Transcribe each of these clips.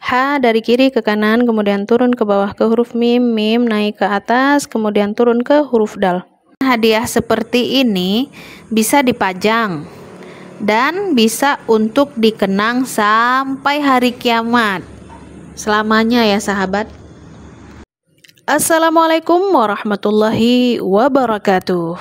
H dari kiri ke kanan, kemudian turun ke bawah ke huruf mim, mim naik ke atas, kemudian turun ke huruf dal. Hadiah seperti ini bisa dipajang dan bisa untuk dikenang sampai hari kiamat. Selamanya ya sahabat. Assalamualaikum warahmatullahi wabarakatuh.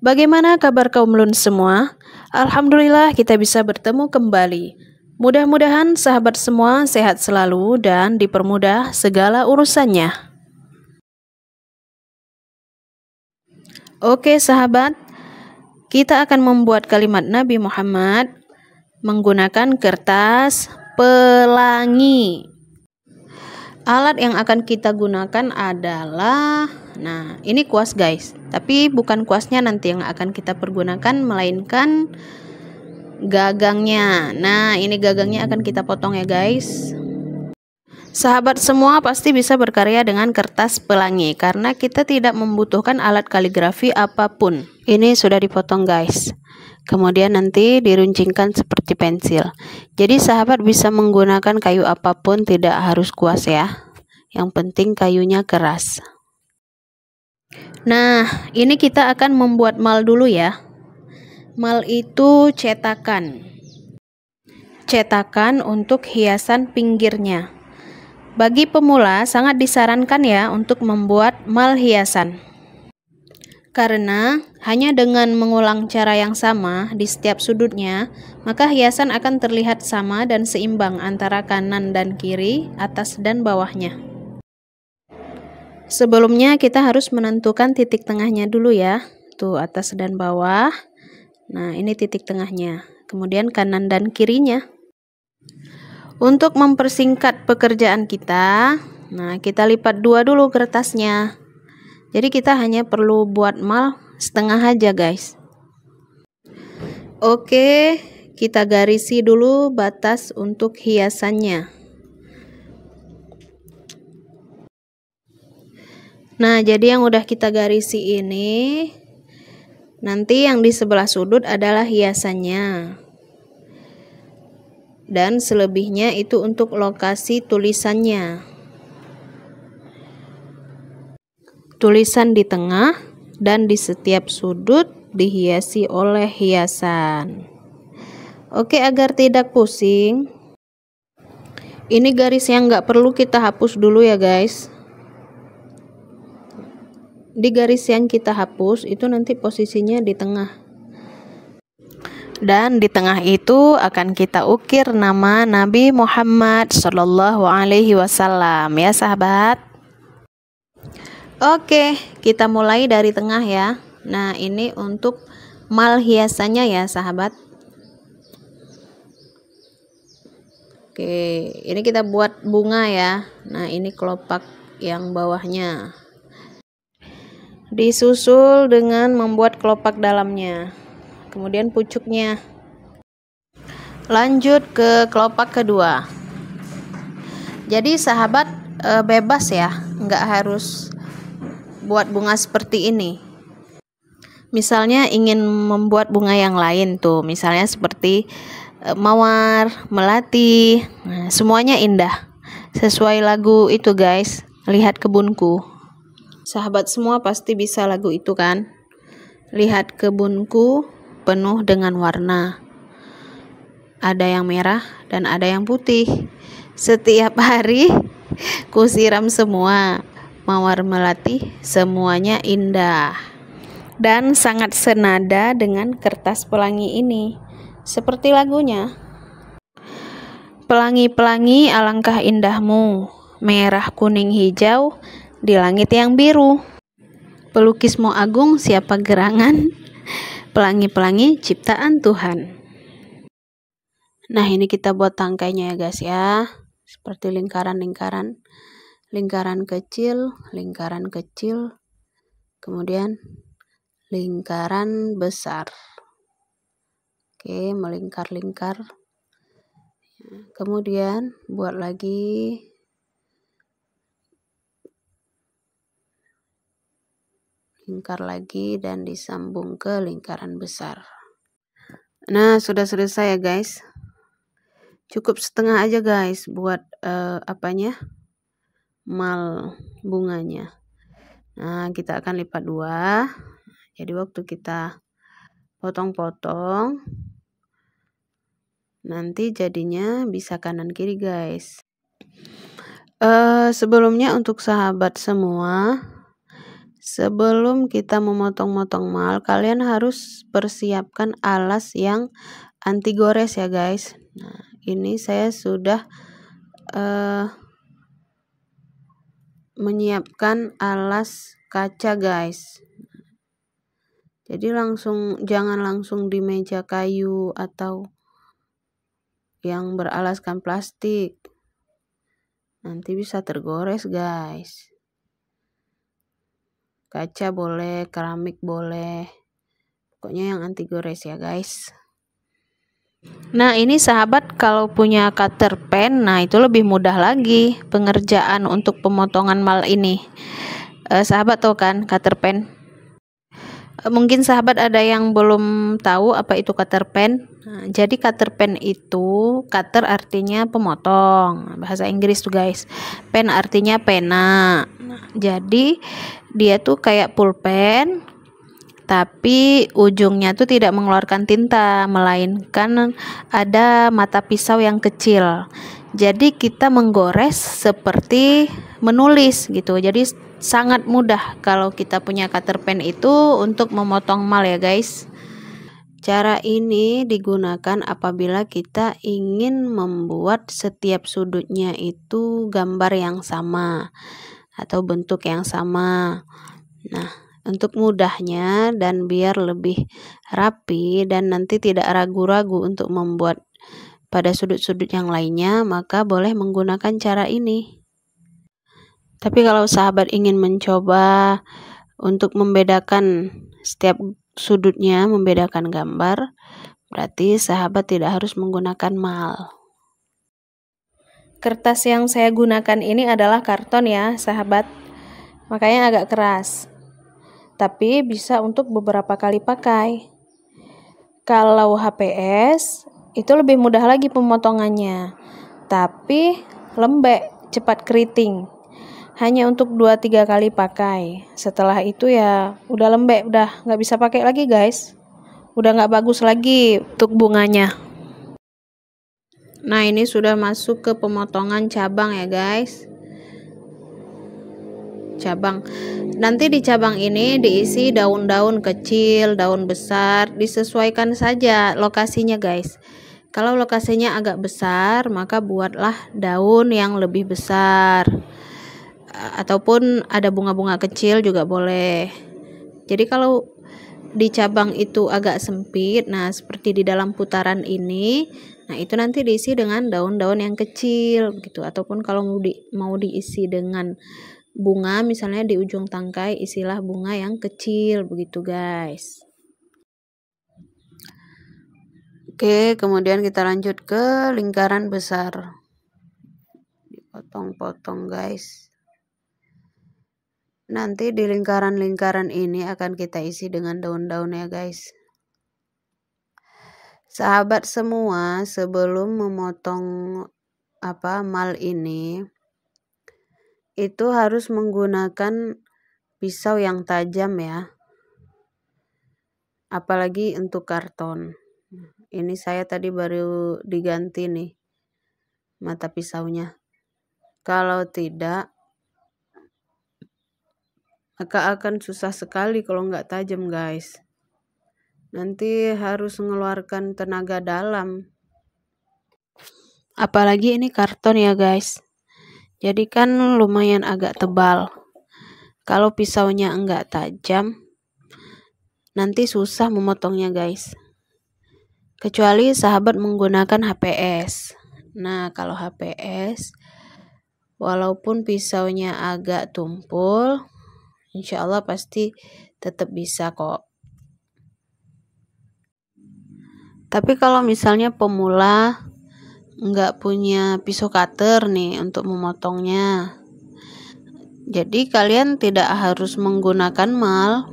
Bagaimana kabar kaum lun semua? Alhamdulillah kita bisa bertemu kembali. Mudah-mudahan sahabat semua sehat selalu dan dipermudah segala urusannya. Oke, sahabat, kita akan membuat kalimat Nabi Muhammad menggunakan kertas pelangi. Alat yang akan kita gunakan adalah nah, ini kuas guys, tapi bukan kuasnya nanti yang akan kita pergunakan melainkan gagangnya. Nah, ini gagangnya akan kita potong ya, guys. Sahabat semua pasti bisa berkarya dengan kertas pelangi karena kita tidak membutuhkan alat kaligrafi apapun. Ini sudah dipotong, guys. Kemudian nanti diruncingkan seperti pensil. Jadi sahabat bisa menggunakan kayu apapun, tidak harus kuas ya. Yang penting kayunya keras. Nah, ini kita akan membuat mal dulu ya. Mal itu cetakan. Cetakan untuk hiasan pinggirnya. Bagi pemula sangat disarankan ya untuk membuat mal hiasan. Karena hanya dengan mengulang cara yang sama di setiap sudutnya, maka hiasan akan terlihat sama dan seimbang antara kanan dan kiri, atas dan bawahnya. Sebelumnya kita harus menentukan titik tengahnya dulu ya. Tuh atas dan bawah. Nah, ini titik tengahnya. Kemudian kanan dan kirinya. Untuk mempersingkat pekerjaan kita, nah kita lipat dua dulu kertasnya. Jadi kita hanya perlu buat mal setengah aja, guys. Oke, kita garisi dulu batas untuk hiasannya. Nah, jadi yang udah kita garisi ini Nanti yang di sebelah sudut adalah hiasannya. Dan selebihnya itu untuk lokasi tulisannya. Tulisan di tengah dan di setiap sudut dihiasi oleh hiasan. Oke, agar tidak pusing. Ini garis yang nggak perlu kita hapus dulu ya guys di garis yang kita hapus itu nanti posisinya di tengah dan di tengah itu akan kita ukir nama Nabi Muhammad Shallallahu Alaihi Wasallam ya sahabat. Oke, kita mulai dari tengah ya. Nah ini untuk mal hiasannya ya sahabat. Oke, ini kita buat bunga ya. Nah ini kelopak yang bawahnya disusul dengan membuat kelopak dalamnya kemudian pucuknya lanjut ke kelopak kedua jadi sahabat e, bebas ya nggak harus buat bunga seperti ini misalnya ingin membuat bunga yang lain tuh misalnya seperti e, mawar melati nah, semuanya indah sesuai lagu itu guys lihat kebunku Sahabat semua pasti bisa lagu itu kan? Lihat kebunku penuh dengan warna. Ada yang merah dan ada yang putih. Setiap hari kusiram semua. Mawar melati semuanya indah. Dan sangat senada dengan kertas pelangi ini. Seperti lagunya. Pelangi-pelangi alangkah indahmu, merah, kuning, hijau, di langit yang biru. Pelukis Pelukismu agung siapa gerangan? Pelangi-pelangi ciptaan Tuhan. Nah, ini kita buat tangkainya ya guys ya. Seperti lingkaran-lingkaran. Lingkaran kecil, lingkaran kecil. Kemudian lingkaran besar. Oke, melingkar-lingkar. Kemudian buat lagi lingkar lagi dan disambung ke lingkaran besar. Nah, sudah selesai ya guys. Cukup setengah aja guys buat uh, apanya? mal bunganya. Nah, kita akan lipat dua. Jadi waktu kita potong-potong nanti jadinya bisa kanan kiri, guys. Uh, sebelumnya untuk sahabat semua Sebelum kita memotong-motong mal, kalian harus persiapkan alas yang anti gores ya guys. Nah, ini saya sudah uh, menyiapkan alas kaca guys. Jadi langsung jangan langsung di meja kayu atau yang beralaskan plastik. Nanti bisa tergores guys kaca boleh, keramik boleh. Pokoknya yang anti gores ya guys. Nah ini sahabat kalau punya cutter pen, nah itu lebih mudah lagi pengerjaan untuk pemotongan mal ini. Eh, sahabat tahu kan cutter pen? Eh, mungkin sahabat ada yang belum tahu apa itu cutter pen. Nah, jadi cutter pen itu cutter artinya pemotong bahasa Inggris tuh guys. Pen artinya pena. Nah, jadi dia tuh kayak pulpen tapi ujungnya tuh tidak mengeluarkan tinta melainkan ada mata pisau yang kecil. Jadi kita menggores seperti menulis gitu. Jadi sangat mudah kalau kita punya cutter pen itu untuk memotong mal ya guys. Cara ini digunakan apabila kita ingin membuat setiap sudutnya itu gambar yang sama atau bentuk yang sama. Nah, untuk mudahnya dan biar lebih rapi dan nanti tidak ragu-ragu untuk membuat pada sudut-sudut yang lainnya, maka boleh menggunakan cara ini. Tapi kalau sahabat ingin mencoba untuk membedakan setiap sudutnya membedakan gambar, berarti sahabat tidak harus menggunakan mal. Kertas yang saya gunakan ini adalah karton ya, sahabat. Makanya agak keras. Tapi bisa untuk beberapa kali pakai. Kalau HPS, itu lebih mudah lagi pemotongannya. Tapi lembek, cepat keriting hanya untuk 2-3 kali pakai. Setelah itu ya udah lembek, udah nggak bisa pakai lagi guys. Udah nggak bagus lagi untuk bunganya. Nah ini sudah masuk ke pemotongan cabang ya guys. Cabang. Nanti di cabang ini diisi daun-daun kecil, daun besar, disesuaikan saja lokasinya guys. Kalau lokasinya agak besar, maka buatlah daun yang lebih besar ataupun ada bunga-bunga kecil juga boleh jadi kalau di cabang itu agak sempit nah seperti di dalam putaran ini nah itu nanti diisi dengan daun-daun yang kecil gitu ataupun kalau mau, di, mau diisi dengan bunga misalnya di ujung tangkai isilah bunga yang kecil begitu guys Oke, kemudian kita lanjut ke lingkaran besar. Dipotong-potong, guys. Nanti di lingkaran-lingkaran ini akan kita isi dengan daun-daun ya guys. Sahabat semua, sebelum memotong apa mal ini itu harus menggunakan pisau yang tajam ya. Apalagi untuk karton. Ini saya tadi baru diganti nih mata pisaunya. Kalau tidak maka akan susah sekali kalau nggak tajam guys. Nanti harus mengeluarkan tenaga dalam. Apalagi ini karton ya guys. Jadi kan lumayan agak tebal. Kalau pisaunya nggak tajam, nanti susah memotongnya guys. Kecuali sahabat menggunakan HPS. Nah, kalau HPS walaupun pisaunya agak tumpul, insya Allah pasti tetap bisa kok tapi kalau misalnya pemula nggak punya pisau cutter nih untuk memotongnya jadi kalian tidak harus menggunakan mal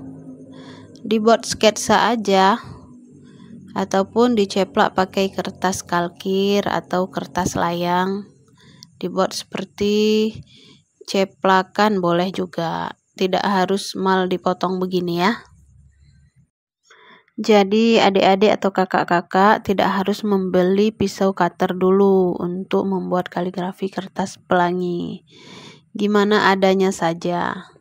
dibuat sketsa aja ataupun diceplak pakai kertas kalkir atau kertas layang dibuat seperti ceplakan boleh juga tidak harus mal dipotong begini ya. Jadi adik-adik atau kakak-kakak tidak harus membeli pisau cutter dulu untuk membuat kaligrafi kertas pelangi. Gimana adanya saja.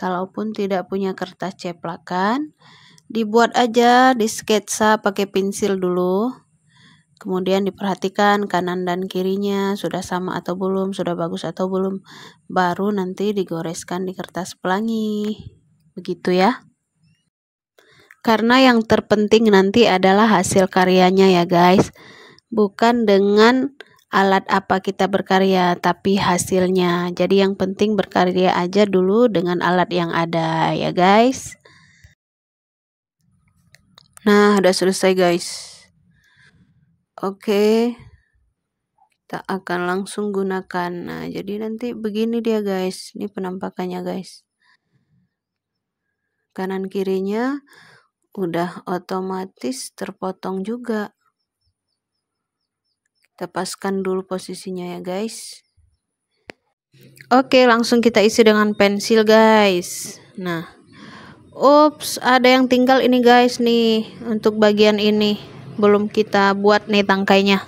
Kalaupun tidak punya kertas ceplakan, dibuat aja di sketsa pakai pensil dulu. Kemudian diperhatikan kanan dan kirinya sudah sama atau belum, sudah bagus atau belum. Baru nanti digoreskan di kertas pelangi. Begitu ya. Karena yang terpenting nanti adalah hasil karyanya ya guys. Bukan dengan alat apa kita berkarya, tapi hasilnya. Jadi yang penting berkarya aja dulu dengan alat yang ada ya guys. Nah, udah selesai guys. Oke. Kita akan langsung gunakan. Nah, jadi nanti begini dia guys. Ini penampakannya guys. Kanan kirinya udah otomatis terpotong juga. Kita paskan dulu posisinya ya guys. Oke, langsung kita isi dengan pensil guys. Nah, ups, ada yang tinggal ini guys nih untuk bagian ini belum kita buat nih tangkainya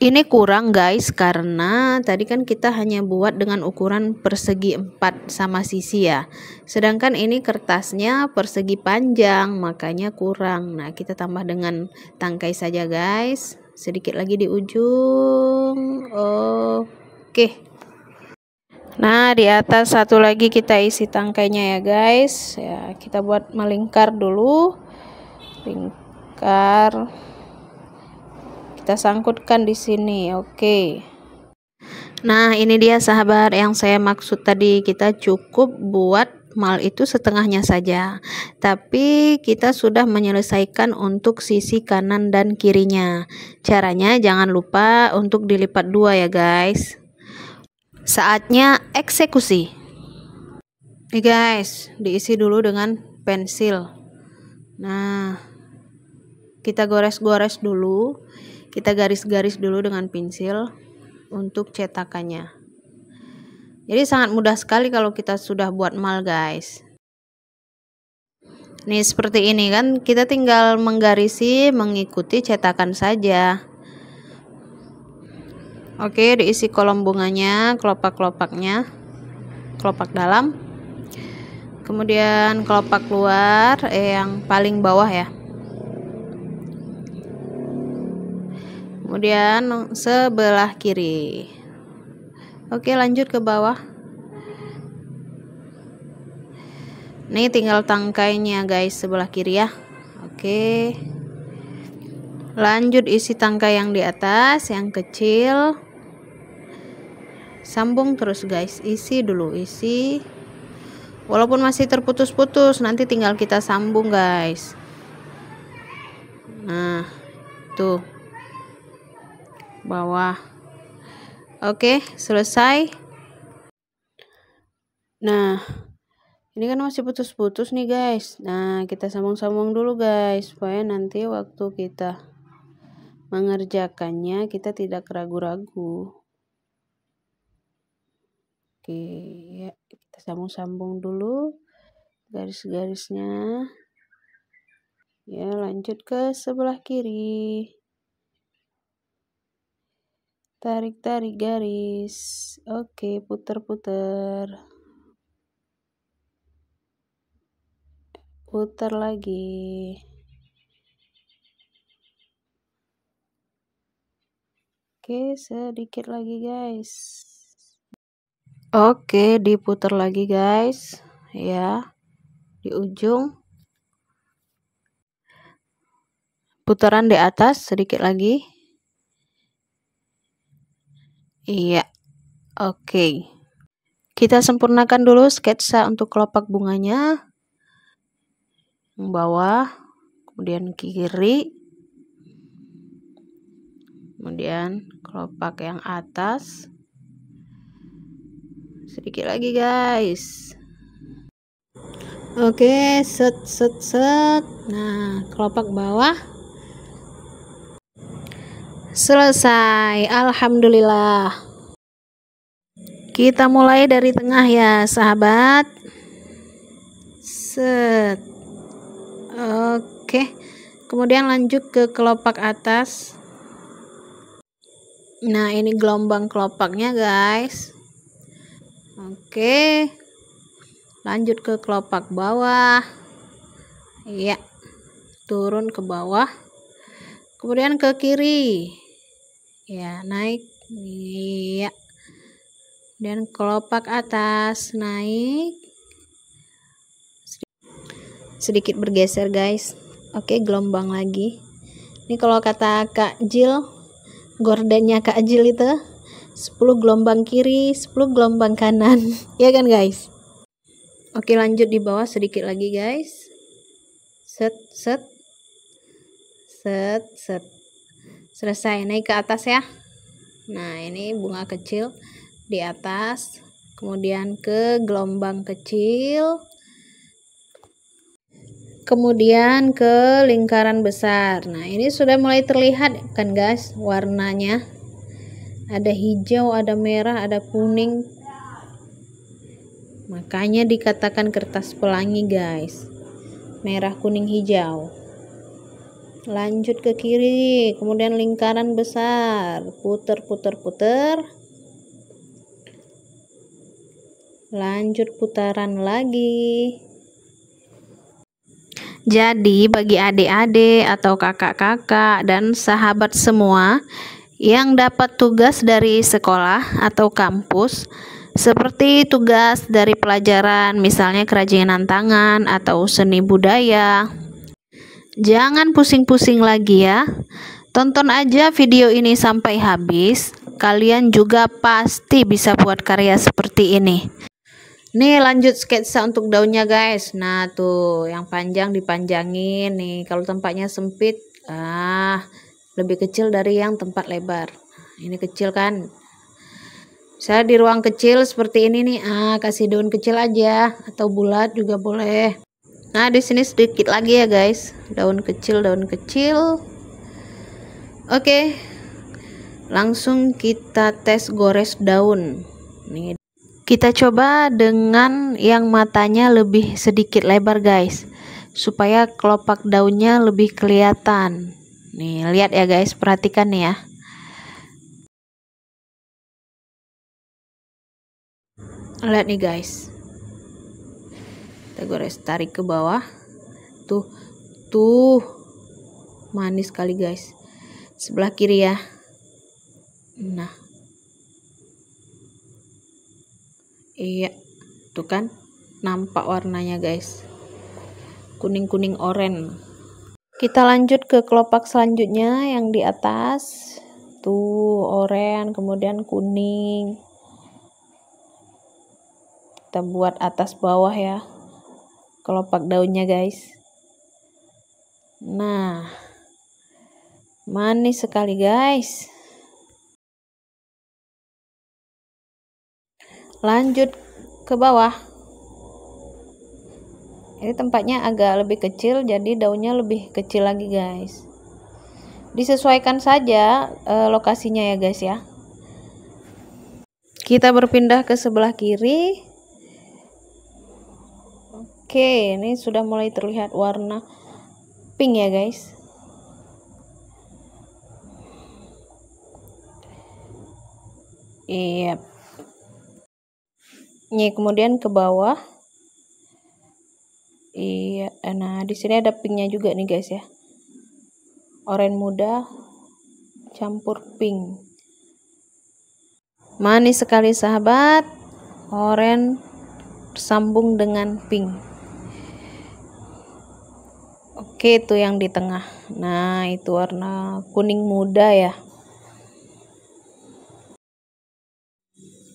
ini kurang guys karena tadi kan kita hanya buat dengan ukuran persegi 4 sama sisi ya sedangkan ini kertasnya persegi panjang makanya kurang nah kita tambah dengan tangkai saja guys sedikit lagi di ujung oke nah di atas satu lagi kita isi tangkainya ya guys ya kita buat melingkar dulu akar kita sangkutkan di sini oke okay. nah ini dia sahabat yang saya maksud tadi kita cukup buat mal itu setengahnya saja tapi kita sudah menyelesaikan untuk sisi kanan dan kirinya caranya jangan lupa untuk dilipat dua ya guys saatnya eksekusi Nih guys diisi dulu dengan pensil nah kita gores-gores dulu kita garis-garis dulu dengan pensil untuk cetakannya jadi sangat mudah sekali kalau kita sudah buat mal guys nih seperti ini kan kita tinggal menggarisi mengikuti cetakan saja oke diisi kolom bunganya kelopak-kelopaknya kelopak dalam kemudian kelopak luar eh, yang paling bawah ya kemudian sebelah kiri oke lanjut ke bawah ini tinggal tangkainya guys sebelah kiri ya oke lanjut isi tangkai yang di atas yang kecil sambung terus guys isi dulu isi walaupun masih terputus-putus nanti tinggal kita sambung guys nah tuh bawah oke selesai nah ini kan masih putus-putus nih guys nah kita sambung-sambung dulu guys supaya nanti waktu kita mengerjakannya kita tidak ragu-ragu oke ya kita sambung-sambung dulu garis-garisnya ya lanjut ke sebelah kiri tarik tarik garis oke puter puter puter lagi oke sedikit lagi guys oke diputar lagi guys ya di ujung putaran di atas sedikit lagi Iya. Oke. Okay. Kita sempurnakan dulu sketsa untuk kelopak bunganya. Yang bawah, kemudian kiri. Kemudian kelopak yang atas. Sedikit lagi, guys. Oke, okay, set set set. Nah, kelopak bawah Selesai, alhamdulillah. Kita mulai dari tengah ya, sahabat. Set. Oke. Kemudian lanjut ke kelopak atas. Nah, ini gelombang kelopaknya, guys. Oke. Lanjut ke kelopak bawah. Iya. Turun ke bawah. Kemudian ke kiri ya naik iya dan kelopak atas naik sedikit bergeser guys oke gelombang lagi ini kalau kata Kak Jil gordennya Kak Jil itu 10 gelombang kiri 10 gelombang kanan ya kan guys oke lanjut di bawah sedikit lagi guys set set set set selesai naik ke atas ya nah ini bunga kecil di atas kemudian ke gelombang kecil kemudian ke lingkaran besar nah ini sudah mulai terlihat kan guys warnanya ada hijau ada merah ada kuning makanya dikatakan kertas pelangi guys merah kuning hijau lanjut ke kiri kemudian lingkaran besar puter puter puter lanjut putaran lagi jadi bagi adik-adik atau kakak-kakak dan sahabat semua yang dapat tugas dari sekolah atau kampus seperti tugas dari pelajaran misalnya kerajinan tangan atau seni budaya Jangan pusing-pusing lagi ya. Tonton aja video ini sampai habis. Kalian juga pasti bisa buat karya seperti ini. Nih lanjut sketsa untuk daunnya guys. Nah tuh yang panjang dipanjangin nih. Kalau tempatnya sempit, ah lebih kecil dari yang tempat lebar. Ini kecil kan? Saya di ruang kecil seperti ini nih, ah kasih daun kecil aja atau bulat juga boleh nah di sini sedikit lagi ya guys daun kecil daun kecil oke langsung kita tes gores daun nih kita coba dengan yang matanya lebih sedikit lebar guys supaya kelopak daunnya lebih kelihatan nih lihat ya guys perhatikan ya lihat nih guys kita eh, gores tarik ke bawah tuh tuh manis sekali guys sebelah kiri ya nah iya tuh kan nampak warnanya guys kuning-kuning oranye kita lanjut ke kelopak selanjutnya yang di atas tuh oranye kemudian kuning kita buat atas bawah ya kelopak daunnya guys nah manis sekali guys lanjut ke bawah ini tempatnya agak lebih kecil jadi daunnya lebih kecil lagi guys disesuaikan saja e, lokasinya ya guys ya kita berpindah ke sebelah kiri Oke, ini sudah mulai terlihat warna pink ya guys. Iya. Yep. Ini kemudian ke bawah. Iya, nah di sini ada pinknya juga nih guys ya. Oranye muda campur pink. Manis sekali sahabat. Oranye sambung dengan pink oke itu yang di tengah nah itu warna kuning muda ya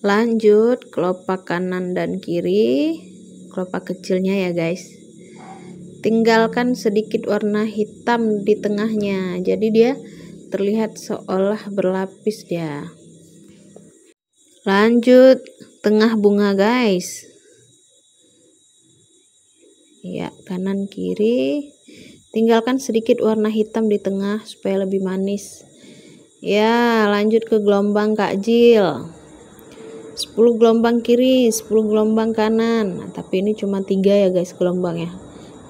lanjut kelopak kanan dan kiri kelopak kecilnya ya guys tinggalkan sedikit warna hitam di tengahnya jadi dia terlihat seolah berlapis ya lanjut tengah bunga guys ya kanan kiri Tinggalkan sedikit warna hitam di tengah supaya lebih manis. Ya, lanjut ke gelombang Kak Jil. 10 gelombang kiri, 10 gelombang kanan. Nah, tapi ini cuma tiga ya guys gelombangnya.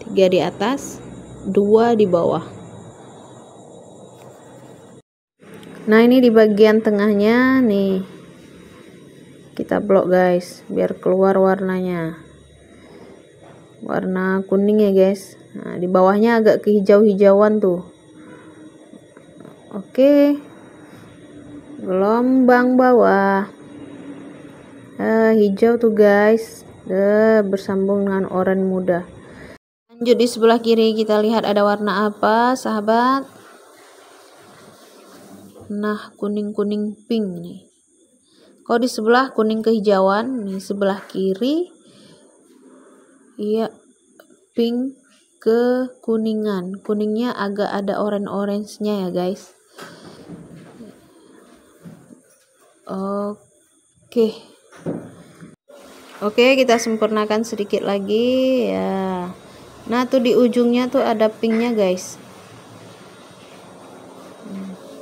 tiga di atas, dua di bawah. Nah, ini di bagian tengahnya nih. Kita blok guys, biar keluar warnanya. Warna kuning ya guys. Nah, di bawahnya agak kehijau-hijauan tuh. Oke. Gelombang bawah. Eh, hijau tuh guys. Eh, bersambung dengan oranye muda. Lanjut di sebelah kiri kita lihat ada warna apa, sahabat? Nah, kuning-kuning pink nih. Kalau di sebelah kuning kehijauan, nih sebelah kiri iya pink kekuningan kuningnya agak ada orange-orangenya ya guys oke oke kita sempurnakan sedikit lagi ya nah tuh di ujungnya tuh ada pinknya guys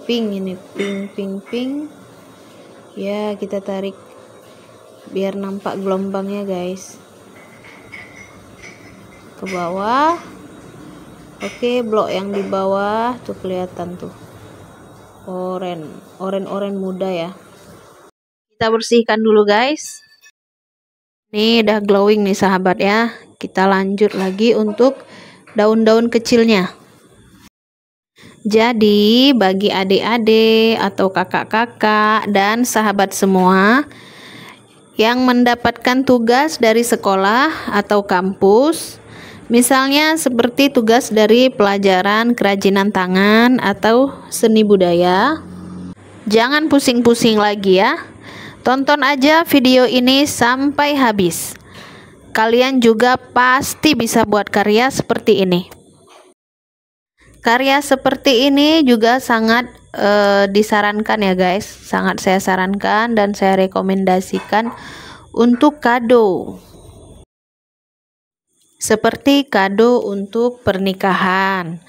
pink ini pink pink pink ya kita tarik biar nampak gelombangnya guys ke bawah Oke, blok yang di bawah tuh kelihatan tuh. Oren, oren-oren muda ya. Kita bersihkan dulu, guys. Nih, udah glowing nih sahabat ya. Kita lanjut lagi untuk daun-daun kecilnya. Jadi, bagi adik-adik atau kakak-kakak dan sahabat semua yang mendapatkan tugas dari sekolah atau kampus, Misalnya seperti tugas dari pelajaran kerajinan tangan atau seni budaya. Jangan pusing-pusing lagi ya. Tonton aja video ini sampai habis. Kalian juga pasti bisa buat karya seperti ini. Karya seperti ini juga sangat eh, disarankan ya guys, sangat saya sarankan dan saya rekomendasikan untuk kado seperti kado untuk pernikahan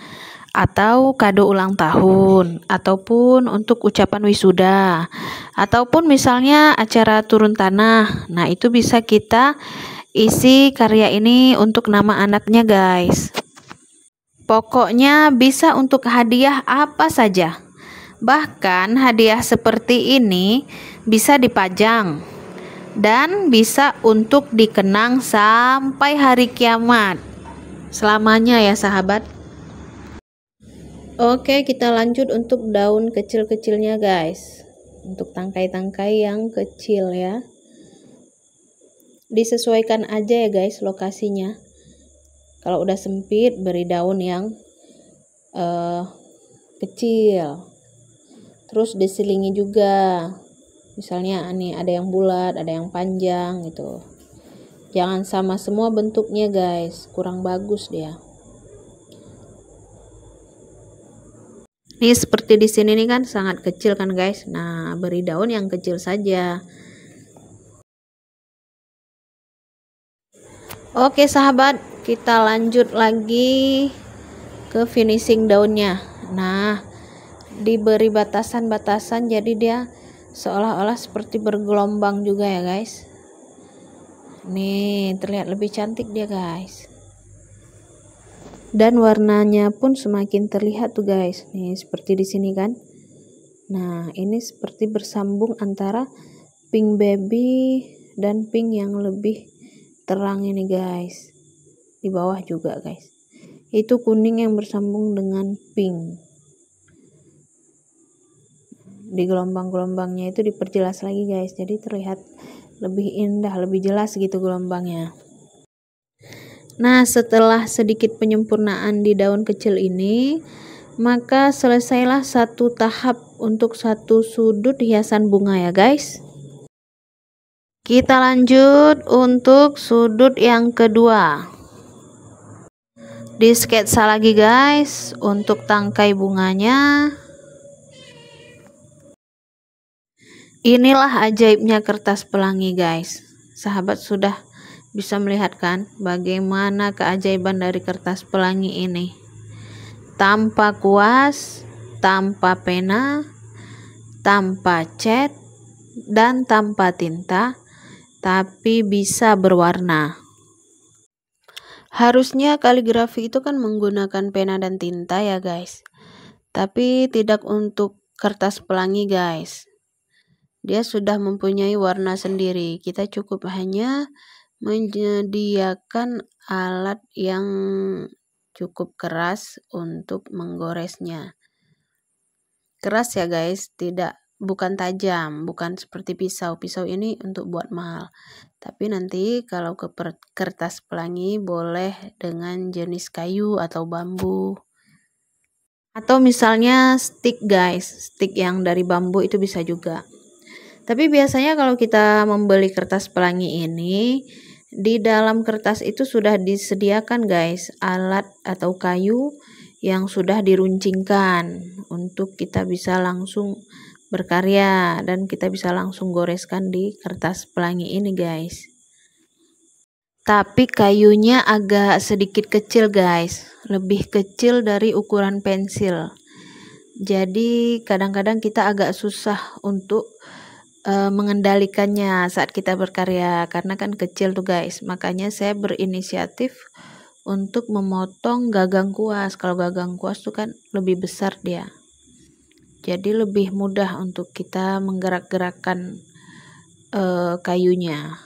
atau kado ulang tahun, ataupun untuk ucapan wisuda, ataupun misalnya acara turun tanah. Nah, itu bisa kita isi karya ini untuk nama anaknya, guys. Pokoknya bisa untuk hadiah apa saja. Bahkan hadiah seperti ini bisa dipajang dan bisa untuk dikenang sampai hari kiamat. Selamanya ya sahabat. Oke, kita lanjut untuk daun kecil-kecilnya guys. Untuk tangkai-tangkai yang kecil ya. Disesuaikan aja ya guys lokasinya. Kalau udah sempit beri daun yang uh, kecil. Terus diselingi juga misalnya nih ada yang bulat ada yang panjang gitu jangan sama semua bentuknya guys kurang bagus dia Ini seperti di sini nih kan sangat kecil kan guys. Nah, beri daun yang kecil saja. Oke sahabat, kita lanjut lagi ke finishing daunnya. Nah, diberi batasan-batasan jadi dia seolah-olah seperti bergelombang juga ya guys nih terlihat lebih cantik dia guys dan warnanya pun semakin terlihat tuh guys nih seperti di sini kan nah ini seperti bersambung antara pink baby dan pink yang lebih terang ini guys di bawah juga guys itu kuning yang bersambung dengan pink di gelombang-gelombangnya itu diperjelas lagi guys jadi terlihat lebih indah lebih jelas gitu gelombangnya nah setelah sedikit penyempurnaan di daun kecil ini maka selesailah satu tahap untuk satu sudut hiasan bunga ya guys kita lanjut untuk sudut yang kedua di sketsa lagi guys untuk tangkai bunganya Inilah ajaibnya kertas pelangi guys. Sahabat sudah bisa melihatkan bagaimana keajaiban dari kertas pelangi ini. Tanpa kuas, tanpa pena, tanpa cat, dan tanpa tinta, tapi bisa berwarna. Harusnya kaligrafi itu kan menggunakan pena dan tinta ya guys. Tapi tidak untuk kertas pelangi guys dia sudah mempunyai warna sendiri. Kita cukup hanya menyediakan alat yang cukup keras untuk menggoresnya. Keras ya guys, tidak bukan tajam, bukan seperti pisau. Pisau ini untuk buat mahal. Tapi nanti kalau ke kertas pelangi boleh dengan jenis kayu atau bambu. Atau misalnya stick guys, stick yang dari bambu itu bisa juga. Tapi biasanya kalau kita membeli kertas pelangi ini, di dalam kertas itu sudah disediakan guys alat atau kayu yang sudah diruncingkan untuk kita bisa langsung berkarya dan kita bisa langsung goreskan di kertas pelangi ini guys. Tapi kayunya agak sedikit kecil guys, lebih kecil dari ukuran pensil. Jadi kadang-kadang kita agak susah untuk Eh, mengendalikannya saat kita berkarya karena kan kecil tuh guys. Makanya saya berinisiatif untuk memotong gagang kuas. Kalau gagang kuas tuh kan lebih besar dia. Jadi lebih mudah untuk kita menggerak-gerakkan uh, eh, kayunya.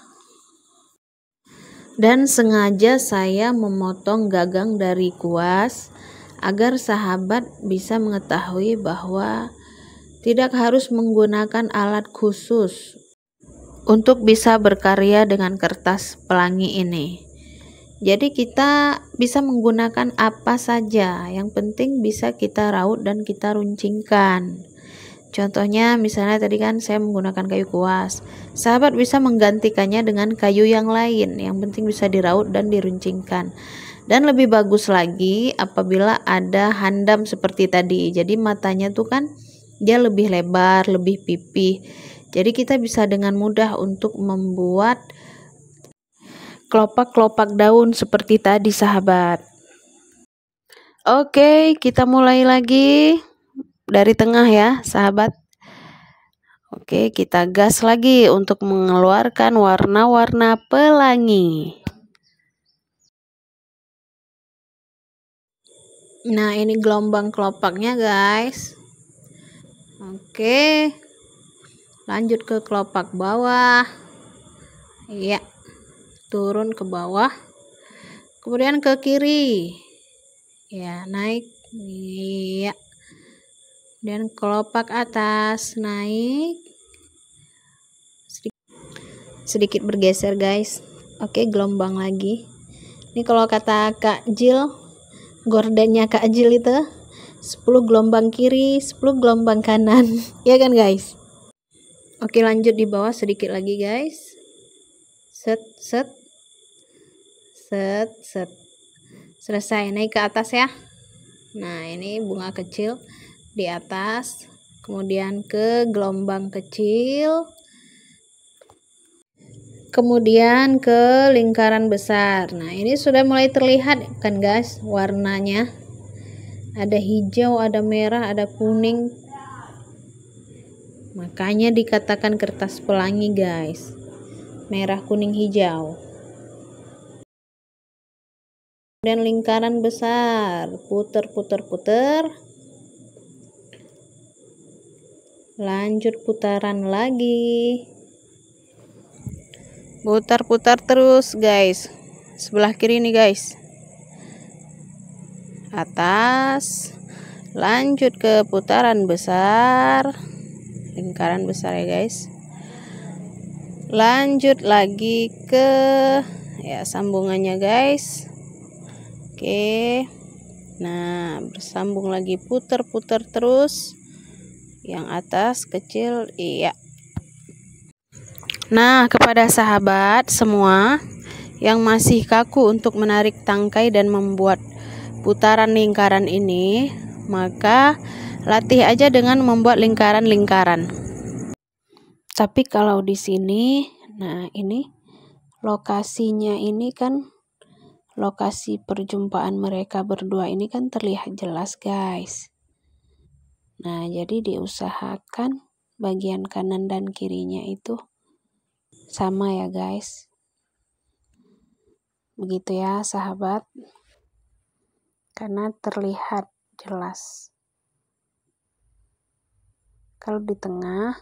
Dan sengaja saya memotong gagang dari kuas agar sahabat bisa mengetahui bahwa tidak harus menggunakan alat khusus untuk bisa berkarya dengan kertas pelangi ini. Jadi kita bisa menggunakan apa saja, yang penting bisa kita raut dan kita runcingkan. Contohnya misalnya tadi kan saya menggunakan kayu kuas. Sahabat bisa menggantikannya dengan kayu yang lain, yang penting bisa diraut dan diruncingkan. Dan lebih bagus lagi apabila ada handam seperti tadi. Jadi matanya tuh kan dia lebih lebar, lebih pipih. Jadi kita bisa dengan mudah untuk membuat kelopak-kelopak daun seperti tadi sahabat. Oke, kita mulai lagi dari tengah ya sahabat. Oke, kita gas lagi untuk mengeluarkan warna-warna pelangi. Nah, ini gelombang kelopaknya guys. Oke. Lanjut ke kelopak bawah. Iya. Turun ke bawah. Kemudian ke kiri. Ya, naik. Iya. Dan kelopak atas naik. Sedikit, sedikit bergeser, guys. Oke, gelombang lagi. Ini kalau kata Kak Jil, gordennya Kak Jil itu 10 gelombang kiri, 10 gelombang kanan. ya kan guys? Oke lanjut di bawah sedikit lagi guys. Set, set. Set, set. Selesai, naik ke atas ya. Nah ini bunga kecil di atas. Kemudian ke gelombang kecil. Kemudian ke lingkaran besar. Nah ini sudah mulai terlihat kan guys warnanya ada hijau, ada merah, ada kuning. Makanya dikatakan kertas pelangi, guys. Merah, kuning, hijau. Dan lingkaran besar, puter, puter, puter. Lanjut putaran lagi. Putar-putar terus, guys. Sebelah kiri nih, guys atas lanjut ke putaran besar lingkaran besar ya guys lanjut lagi ke ya sambungannya guys oke nah bersambung lagi puter-puter terus yang atas kecil iya nah kepada sahabat semua yang masih kaku untuk menarik tangkai dan membuat putaran lingkaran ini, maka latih aja dengan membuat lingkaran-lingkaran. Tapi kalau di sini, nah ini lokasinya ini kan lokasi perjumpaan mereka berdua ini kan terlihat jelas guys. Nah, jadi diusahakan bagian kanan dan kirinya itu sama ya guys. Begitu ya sahabat karena terlihat jelas. Kalau di tengah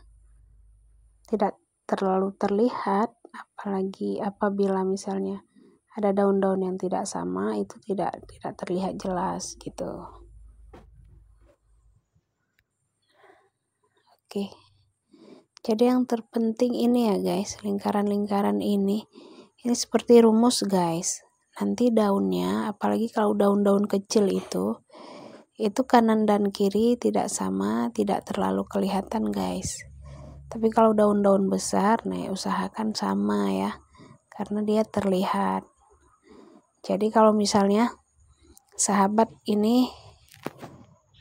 tidak terlalu terlihat, apalagi apabila misalnya ada daun-daun yang tidak sama itu tidak tidak terlihat jelas gitu. Oke. Jadi yang terpenting ini ya guys, lingkaran-lingkaran ini. Ini seperti rumus guys nanti daunnya apalagi kalau daun-daun kecil itu itu kanan dan kiri tidak sama tidak terlalu kelihatan guys tapi kalau daun-daun besar nah ya usahakan sama ya karena dia terlihat jadi kalau misalnya sahabat ini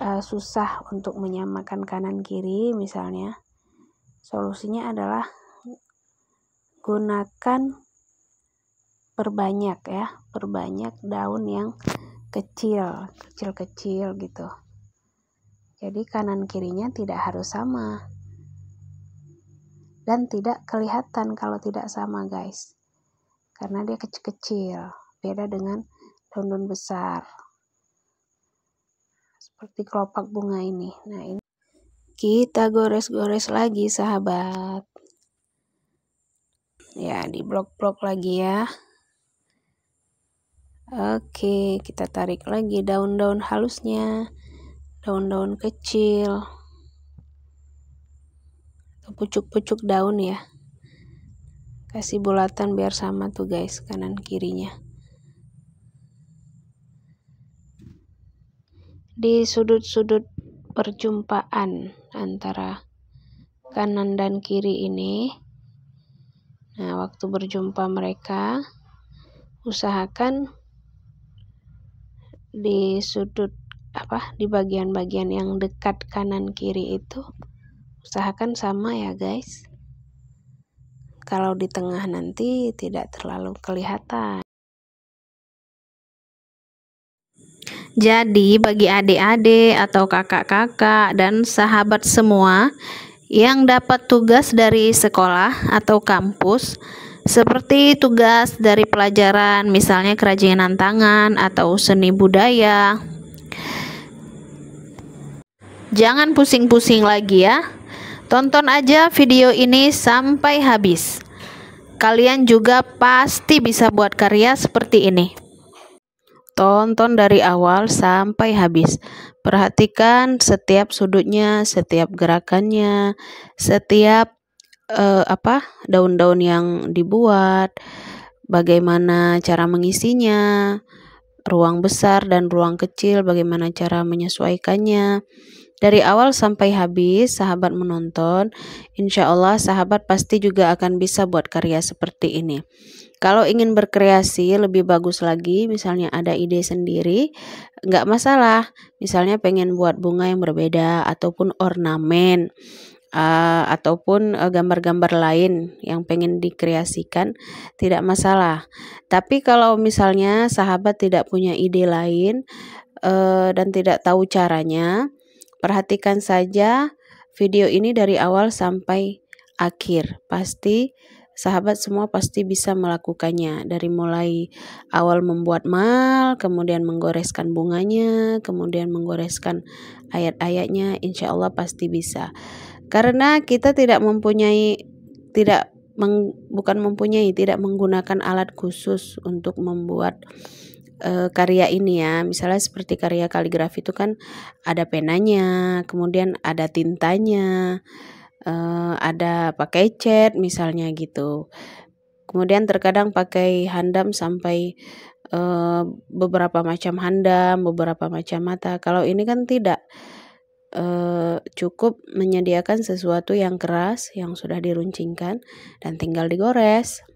uh, susah untuk menyamakan kanan kiri misalnya solusinya adalah gunakan perbanyak ya perbanyak daun yang kecil kecil-kecil gitu jadi kanan kirinya tidak harus sama dan tidak kelihatan kalau tidak sama guys karena dia kecil-kecil beda dengan daun-daun besar seperti kelopak bunga ini nah ini kita gores-gores lagi sahabat ya di blok-blok lagi ya Oke, kita tarik lagi daun-daun halusnya, daun-daun kecil, pucuk-pucuk daun ya. Kasih bulatan biar sama tuh guys, kanan kirinya. Di sudut-sudut perjumpaan antara kanan dan kiri ini, nah waktu berjumpa mereka, usahakan di sudut apa di bagian-bagian yang dekat kanan kiri itu usahakan sama ya guys kalau di tengah nanti tidak terlalu kelihatan Jadi bagi adik-adik atau kakak-kakak dan sahabat semua yang dapat tugas dari sekolah atau kampus, seperti tugas dari pelajaran, misalnya kerajinan tangan atau seni budaya. Jangan pusing-pusing lagi ya. Tonton aja video ini sampai habis. Kalian juga pasti bisa buat karya seperti ini. Tonton dari awal sampai habis. Perhatikan setiap sudutnya, setiap gerakannya, setiap uh, apa, daun-daun yang dibuat, bagaimana cara mengisinya, ruang besar dan ruang kecil, bagaimana cara menyesuaikannya. Dari awal sampai habis, sahabat menonton. Insya Allah, sahabat pasti juga akan bisa buat karya seperti ini. Kalau ingin berkreasi, lebih bagus lagi. Misalnya, ada ide sendiri, nggak masalah. Misalnya, pengen buat bunga yang berbeda ataupun ornamen uh, ataupun gambar eh, gambar-gambar lain yang pengen dikreasikan tidak masalah. Tapi kalau misalnya sahabat tidak punya ide lain uh, dan tidak tahu caranya, perhatikan saja video ini dari awal sampai akhir. Pasti sahabat semua pasti bisa melakukannya dari mulai awal membuat mal kemudian menggoreskan bunganya kemudian menggoreskan ayat-ayatnya insya Allah pasti bisa karena kita tidak mempunyai tidak meng, bukan mempunyai tidak menggunakan alat khusus untuk membuat uh, karya ini ya misalnya seperti karya kaligrafi itu kan ada penanya kemudian ada tintanya uh, ada pakai cat misalnya gitu kemudian terkadang pakai handam sampai uh, beberapa macam handam beberapa macam mata kalau ini kan tidak Eh, cukup menyediakan sesuatu yang keras yang sudah diruncingkan dan tinggal digores.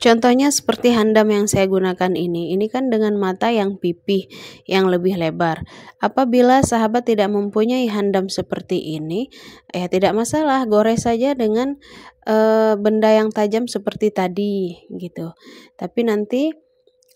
Contohnya seperti handam yang saya gunakan ini. Ini kan dengan mata yang pipih yang lebih lebar. Apabila sahabat tidak mempunyai handam seperti ini, ya tidak masalah, gores saja dengan e, benda yang tajam seperti tadi gitu. Tapi nanti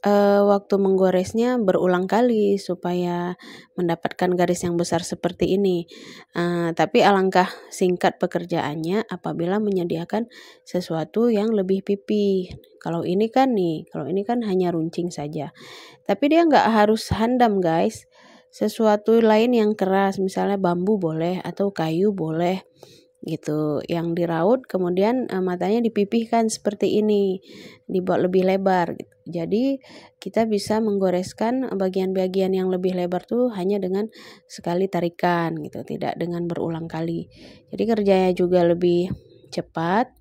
uh, waktu menggoresnya berulang kali supaya mendapatkan garis yang besar seperti ini. Uh, tapi alangkah singkat pekerjaannya apabila menyediakan sesuatu yang lebih pipih. Kalau ini kan nih, kalau ini kan hanya runcing saja. Tapi dia nggak harus handam guys. Sesuatu lain yang keras, misalnya bambu boleh atau kayu boleh gitu yang diraut kemudian uh, matanya dipipihkan seperti ini dibuat lebih lebar gitu. jadi kita bisa menggoreskan eh, bagian-bagian yang lebih lebar tuh hanya dengan sekali tarikan gitu tidak dengan berulang kali jadi kerjanya juga lebih cepat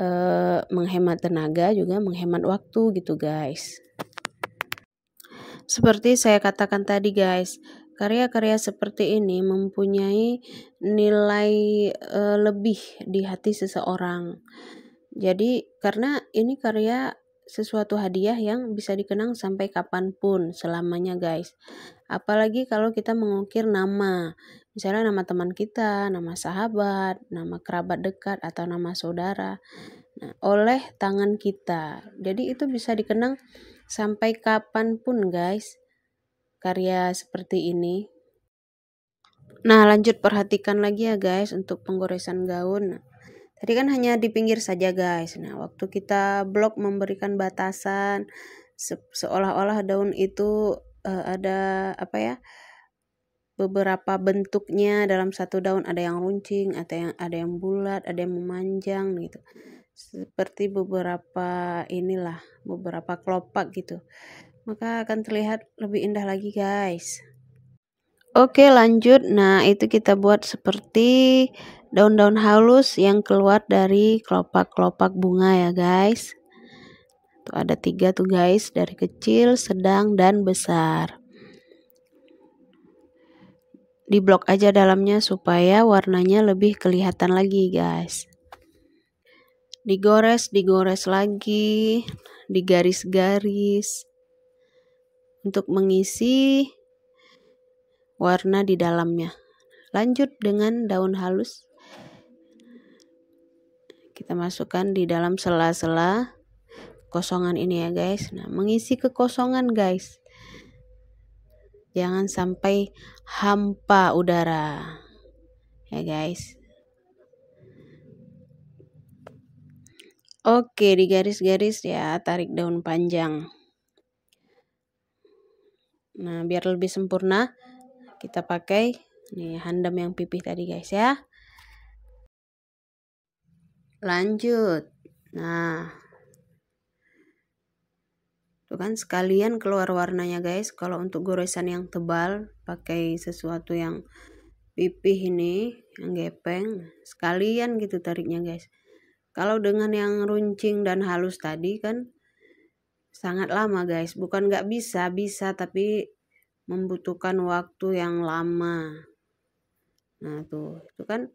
uh, menghemat tenaga juga menghemat waktu gitu guys seperti saya katakan tadi guys Karya-karya seperti ini mempunyai nilai e, lebih di hati seseorang. Jadi karena ini karya sesuatu hadiah yang bisa dikenang sampai kapanpun selamanya guys. Apalagi kalau kita mengukir nama, misalnya nama teman kita, nama sahabat, nama kerabat dekat atau nama saudara. Nah, oleh tangan kita. Jadi itu bisa dikenang sampai kapanpun guys karya seperti ini. Nah, lanjut perhatikan lagi ya guys untuk penggoresan gaun. Nah, tadi kan hanya di pinggir saja guys. Nah, waktu kita blok memberikan batasan se seolah-olah daun itu uh, ada apa ya? beberapa bentuknya dalam satu daun ada yang runcing, ada yang ada yang bulat, ada yang memanjang gitu. Seperti beberapa inilah, beberapa kelopak gitu maka akan terlihat lebih indah lagi guys oke lanjut nah itu kita buat seperti daun-daun halus yang keluar dari kelopak-kelopak bunga ya guys tuh ada tiga tuh guys dari kecil sedang dan besar di blok aja dalamnya supaya warnanya lebih kelihatan lagi guys digores digores lagi digaris-garis untuk mengisi warna di dalamnya. Lanjut dengan daun halus. Kita masukkan di dalam sela-sela kosongan ini ya guys. Nah, mengisi kekosongan guys. Jangan sampai hampa udara. Ya guys. Oke, di garis-garis ya, tarik daun panjang. Nah, biar lebih sempurna kita pakai nih handam yang pipih tadi guys ya. Lanjut. Nah. Tuh kan sekalian keluar warnanya guys. Kalau untuk goresan yang tebal pakai sesuatu yang pipih ini yang gepeng sekalian gitu tariknya guys. Kalau dengan yang runcing dan halus tadi kan sangat lama guys bukan nggak bisa bisa tapi membutuhkan waktu yang lama nah tuh itu kan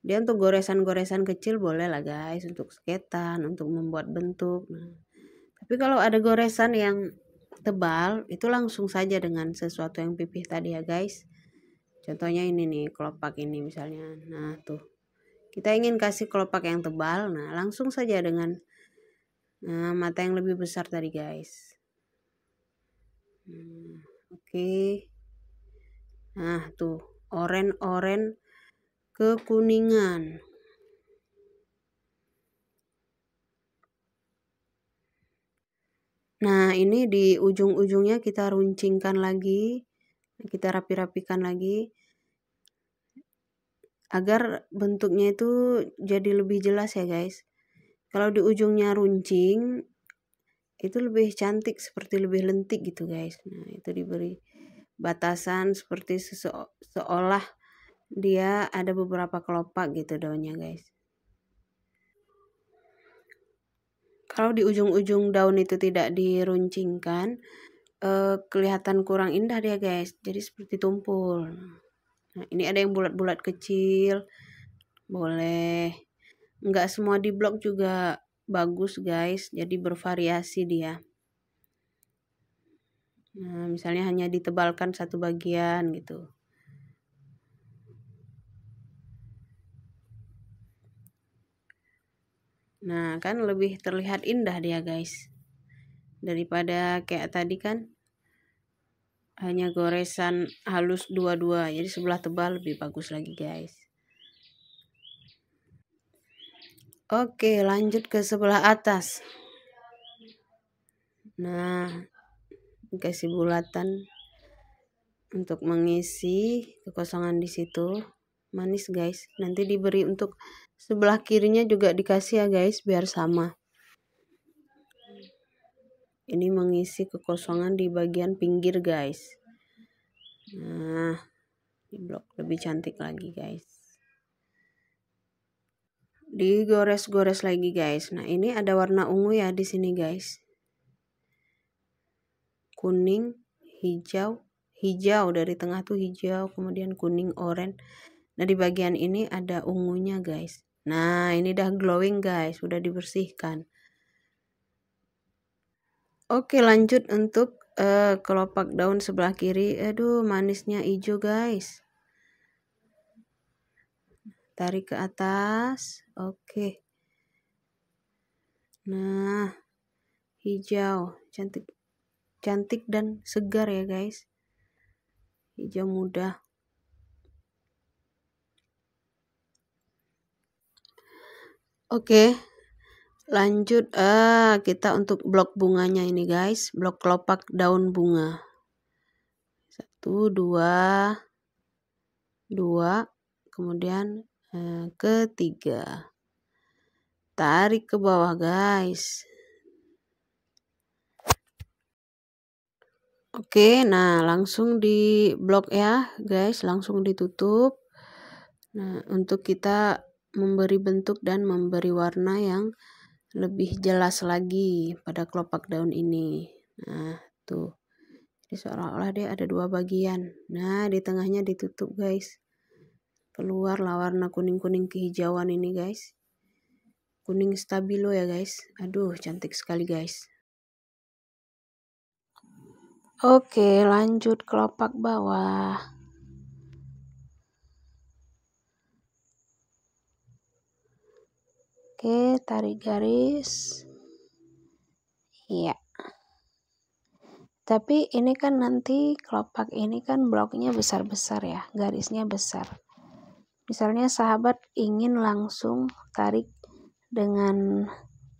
dia untuk goresan-goresan kecil boleh lah guys untuk sketan untuk membuat bentuk nah, tapi kalau ada goresan yang tebal itu langsung saja dengan sesuatu yang pipih tadi ya guys contohnya ini nih kelopak ini misalnya nah tuh kita ingin kasih kelopak yang tebal nah langsung saja dengan Nah, mata yang lebih besar tadi, guys. Hmm, oke. Okay. Nah, tuh, oren-oren kekuningan. Nah, ini di ujung-ujungnya kita runcingkan lagi, kita rapi-rapikan lagi agar bentuknya itu jadi lebih jelas ya, guys kalau di ujungnya runcing itu lebih cantik seperti lebih lentik gitu guys nah itu diberi batasan seperti seolah dia ada beberapa kelopak gitu daunnya guys kalau di ujung-ujung daun itu tidak diruncingkan eh, kelihatan kurang indah dia guys jadi seperti tumpul nah ini ada yang bulat-bulat kecil boleh nggak semua di blog juga bagus guys jadi bervariasi dia nah misalnya hanya ditebalkan satu bagian gitu nah kan lebih terlihat indah dia guys daripada kayak tadi kan hanya goresan halus dua-dua jadi sebelah tebal lebih bagus lagi guys Oke, lanjut ke sebelah atas. Nah, dikasih bulatan untuk mengisi kekosongan di situ. Manis, guys. Nanti diberi untuk sebelah kirinya juga dikasih ya, guys, biar sama. Ini mengisi kekosongan di bagian pinggir, guys. Nah, di blok lebih cantik lagi, guys digores-gores lagi guys nah ini ada warna ungu ya di sini guys kuning hijau hijau dari tengah tuh hijau kemudian kuning oranye nah di bagian ini ada ungunya guys nah ini dah glowing guys sudah dibersihkan oke lanjut untuk uh, kelopak daun sebelah kiri aduh manisnya hijau guys tarik ke atas oke nah hijau cantik cantik dan segar ya guys hijau muda oke lanjut ah kita untuk blok bunganya ini guys blok kelopak daun bunga satu dua dua kemudian ketiga tarik ke bawah guys Oke, nah langsung di blok ya, guys, langsung ditutup. Nah, untuk kita memberi bentuk dan memberi warna yang lebih jelas lagi pada kelopak daun ini. Nah, tuh. Jadi seolah-olah dia ada dua bagian. Nah, di tengahnya ditutup, guys keluar lah warna kuning-kuning kehijauan ini guys kuning stabilo ya guys aduh cantik sekali guys oke lanjut kelopak bawah Oke, tarik garis. Iya. Tapi ini kan nanti kelopak ini kan bloknya besar-besar ya, garisnya besar. Misalnya sahabat ingin langsung tarik dengan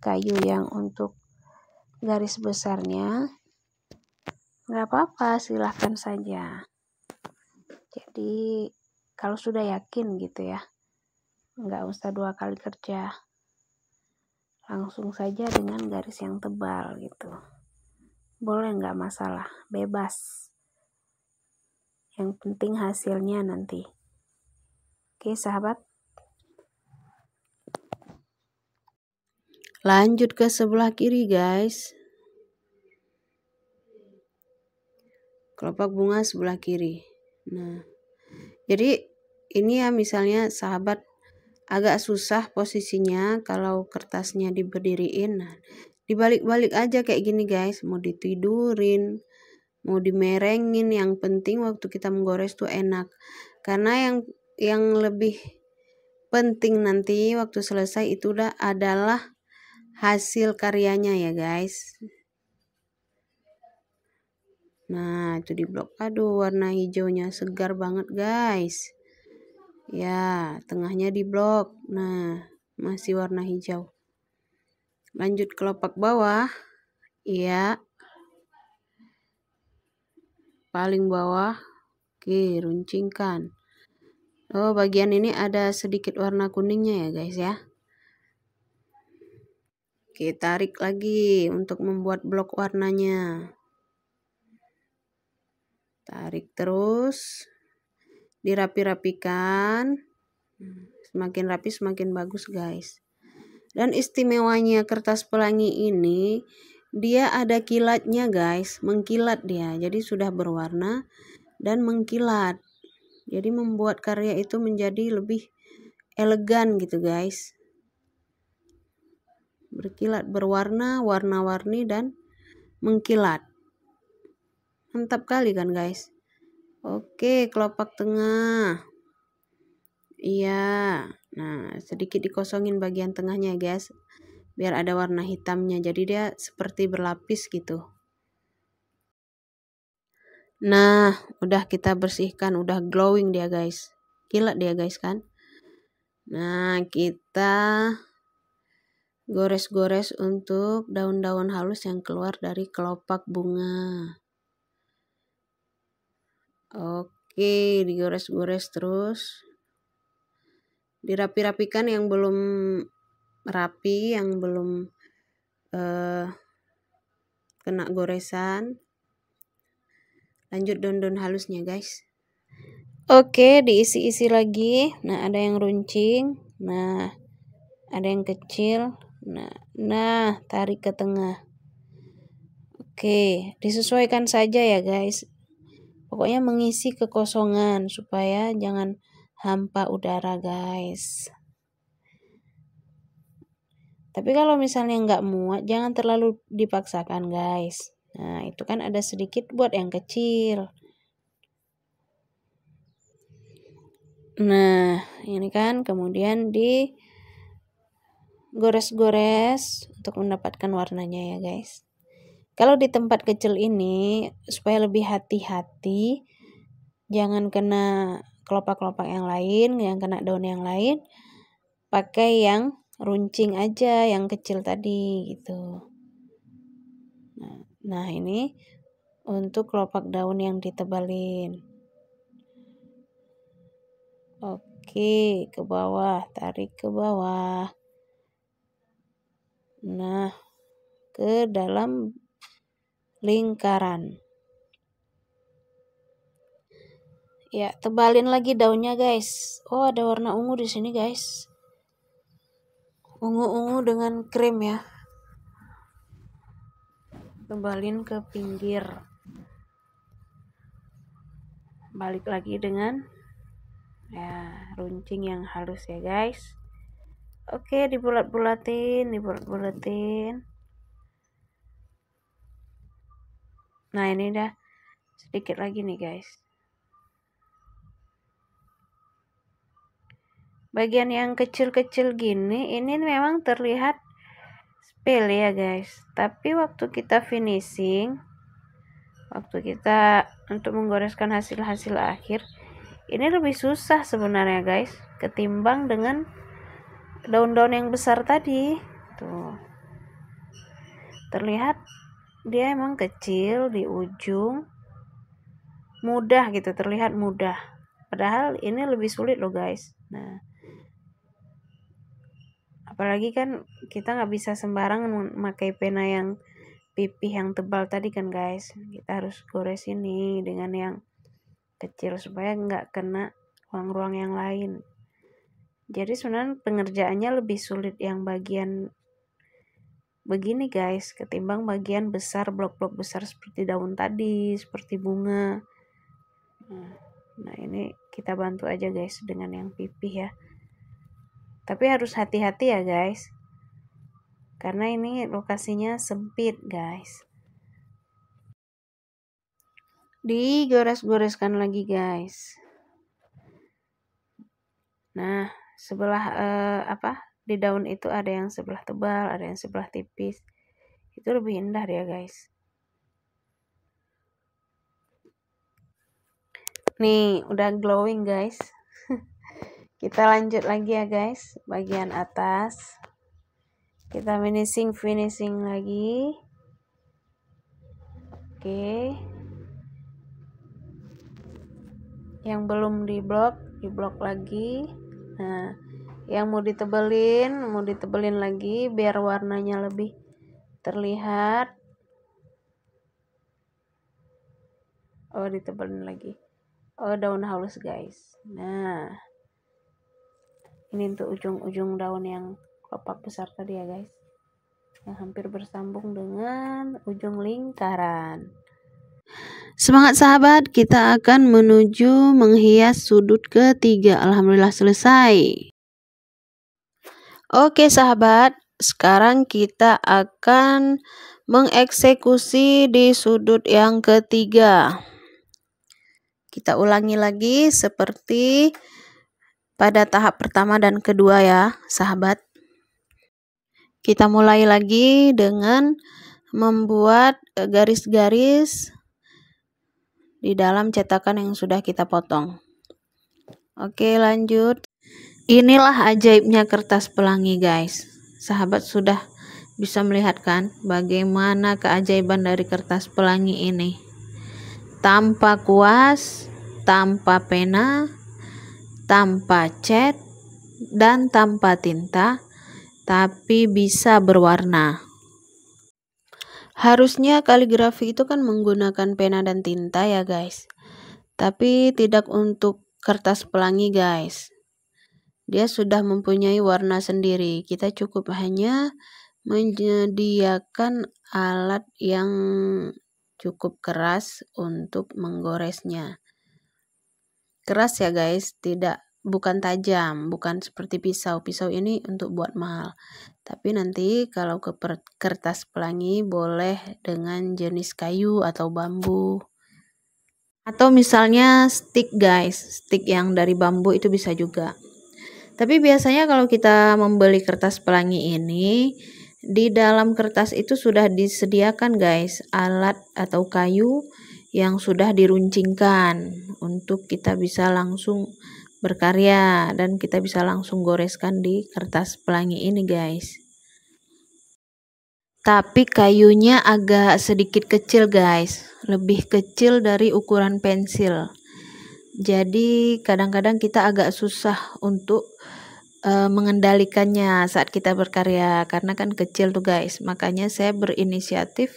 kayu yang untuk garis besarnya. Nggak apa-apa, silahkan saja. Jadi kalau sudah yakin gitu ya, nggak usah dua kali kerja. Langsung saja dengan garis yang tebal gitu. Boleh nggak masalah, bebas. Yang penting hasilnya nanti. Oke, sahabat. Lanjut ke sebelah kiri, guys. Kelopak bunga sebelah kiri. Nah, jadi ini ya misalnya sahabat agak susah posisinya kalau kertasnya diberdiriin. Nah, dibalik-balik aja kayak gini guys, mau ditidurin, mau dimerengin, yang penting waktu kita menggores tuh enak. Karena yang yang lebih penting nanti waktu selesai itu udah adalah hasil karyanya ya guys nah itu di blok aduh warna hijaunya segar banget guys ya tengahnya di blok nah masih warna hijau lanjut ke kelopak bawah iya paling bawah oke runcingkan Oh, bagian ini ada sedikit warna kuningnya ya guys ya. Kita tarik lagi untuk membuat blok warnanya. Tarik terus. Dirapi-rapikan. Semakin rapi semakin bagus guys. Dan istimewanya kertas pelangi ini dia ada kilatnya guys, mengkilat dia. Jadi sudah berwarna dan mengkilat. Jadi membuat karya itu menjadi lebih elegan gitu guys. Berkilat berwarna, warna-warni dan mengkilat. Mantap kali kan guys. Oke, kelopak tengah. Iya. Nah, sedikit dikosongin bagian tengahnya guys. Biar ada warna hitamnya. Jadi dia seperti berlapis gitu. Nah, udah kita bersihkan, udah glowing dia guys. Gila dia guys kan. Nah, kita gores-gores untuk daun-daun halus yang keluar dari kelopak bunga. Oke, digores-gores terus. Dirapi-rapikan yang belum rapi, yang belum eh, kena goresan lanjut don-don halusnya guys oke diisi-isi lagi nah ada yang runcing nah ada yang kecil nah nah tarik ke tengah oke disesuaikan saja ya guys pokoknya mengisi kekosongan supaya jangan hampa udara guys tapi kalau misalnya nggak muat jangan terlalu dipaksakan guys Nah, itu kan ada sedikit buat yang kecil. Nah, ini kan kemudian di gores-gores untuk mendapatkan warnanya ya, guys. Kalau di tempat kecil ini supaya lebih hati-hati jangan kena kelopak-kelopak yang lain, yang kena daun yang lain. Pakai yang runcing aja yang kecil tadi gitu. Nah, Nah, ini untuk kelopak daun yang ditebalin. Oke, ke bawah, tarik ke bawah. Nah, ke dalam lingkaran. Ya, tebalin lagi daunnya, guys. Oh, ada warna ungu di sini, guys. Ungu-ungu dengan krim ya tebalin ke pinggir balik lagi dengan ya runcing yang halus ya guys oke dibulat-bulatin dibulat-bulatin nah ini dah sedikit lagi nih guys bagian yang kecil-kecil gini ini memang terlihat pele ya guys tapi waktu kita finishing waktu kita untuk menggoreskan hasil-hasil akhir ini lebih susah sebenarnya guys ketimbang dengan daun-daun yang besar tadi tuh terlihat dia emang kecil di ujung mudah gitu terlihat mudah padahal ini lebih sulit loh guys nah apalagi kan kita nggak bisa sembarang memakai pena yang pipih yang tebal tadi kan guys kita harus gores ini dengan yang kecil supaya nggak kena ruang-ruang yang lain jadi sebenarnya pengerjaannya lebih sulit yang bagian begini guys ketimbang bagian besar blok-blok besar seperti daun tadi seperti bunga nah, nah ini kita bantu aja guys dengan yang pipih ya tapi harus hati-hati ya guys. Karena ini lokasinya sempit guys. Digores-goreskan lagi guys. Nah, sebelah eh, apa? Di daun itu ada yang sebelah tebal, ada yang sebelah tipis. Itu lebih indah ya guys. Nih, udah glowing guys kita lanjut lagi ya guys bagian atas kita finishing finishing lagi oke yang belum di blok di blok lagi nah yang mau ditebelin mau ditebelin lagi biar warnanya lebih terlihat oh ditebelin lagi oh daun halus guys nah ini untuk ujung-ujung daun yang kelopak besar tadi ya guys yang hampir bersambung dengan ujung lingkaran Semangat sahabat, kita akan menuju menghias sudut ketiga. Alhamdulillah selesai. Oke sahabat, sekarang kita akan mengeksekusi di sudut yang ketiga. Kita ulangi lagi seperti pada tahap pertama dan kedua ya, sahabat. Kita mulai lagi dengan membuat eh, garis-garis di dalam cetakan yang sudah kita potong. Oke, lanjut. Inilah ajaibnya kertas pelangi, guys. Sahabat sudah bisa melihatkan bagaimana keajaiban dari kertas pelangi ini. Tanpa kuas, tanpa pena, tanpa cat dan tanpa tinta, tapi bisa berwarna. Harusnya kaligrafi itu kan menggunakan pena dan tinta ya guys, tapi tidak untuk kertas pelangi guys. Dia sudah mempunyai warna sendiri, kita cukup hanya menyediakan alat yang cukup keras untuk menggoresnya keras ya guys, tidak bukan tajam, bukan seperti pisau. Pisau ini untuk buat mahal. Tapi nanti kalau ke kertas pelangi boleh dengan jenis kayu atau bambu. Atau misalnya stick guys, stick yang dari bambu itu bisa juga. Tapi biasanya kalau kita membeli kertas pelangi ini, di dalam kertas itu sudah disediakan guys, alat atau kayu yang sudah diruncingkan untuk kita bisa langsung berkarya dan kita bisa langsung goreskan di kertas pelangi ini guys tapi kayunya agak sedikit kecil guys lebih kecil dari ukuran pensil jadi kadang-kadang kita agak susah untuk uh, mengendalikannya saat kita berkarya karena kan kecil tuh guys makanya saya berinisiatif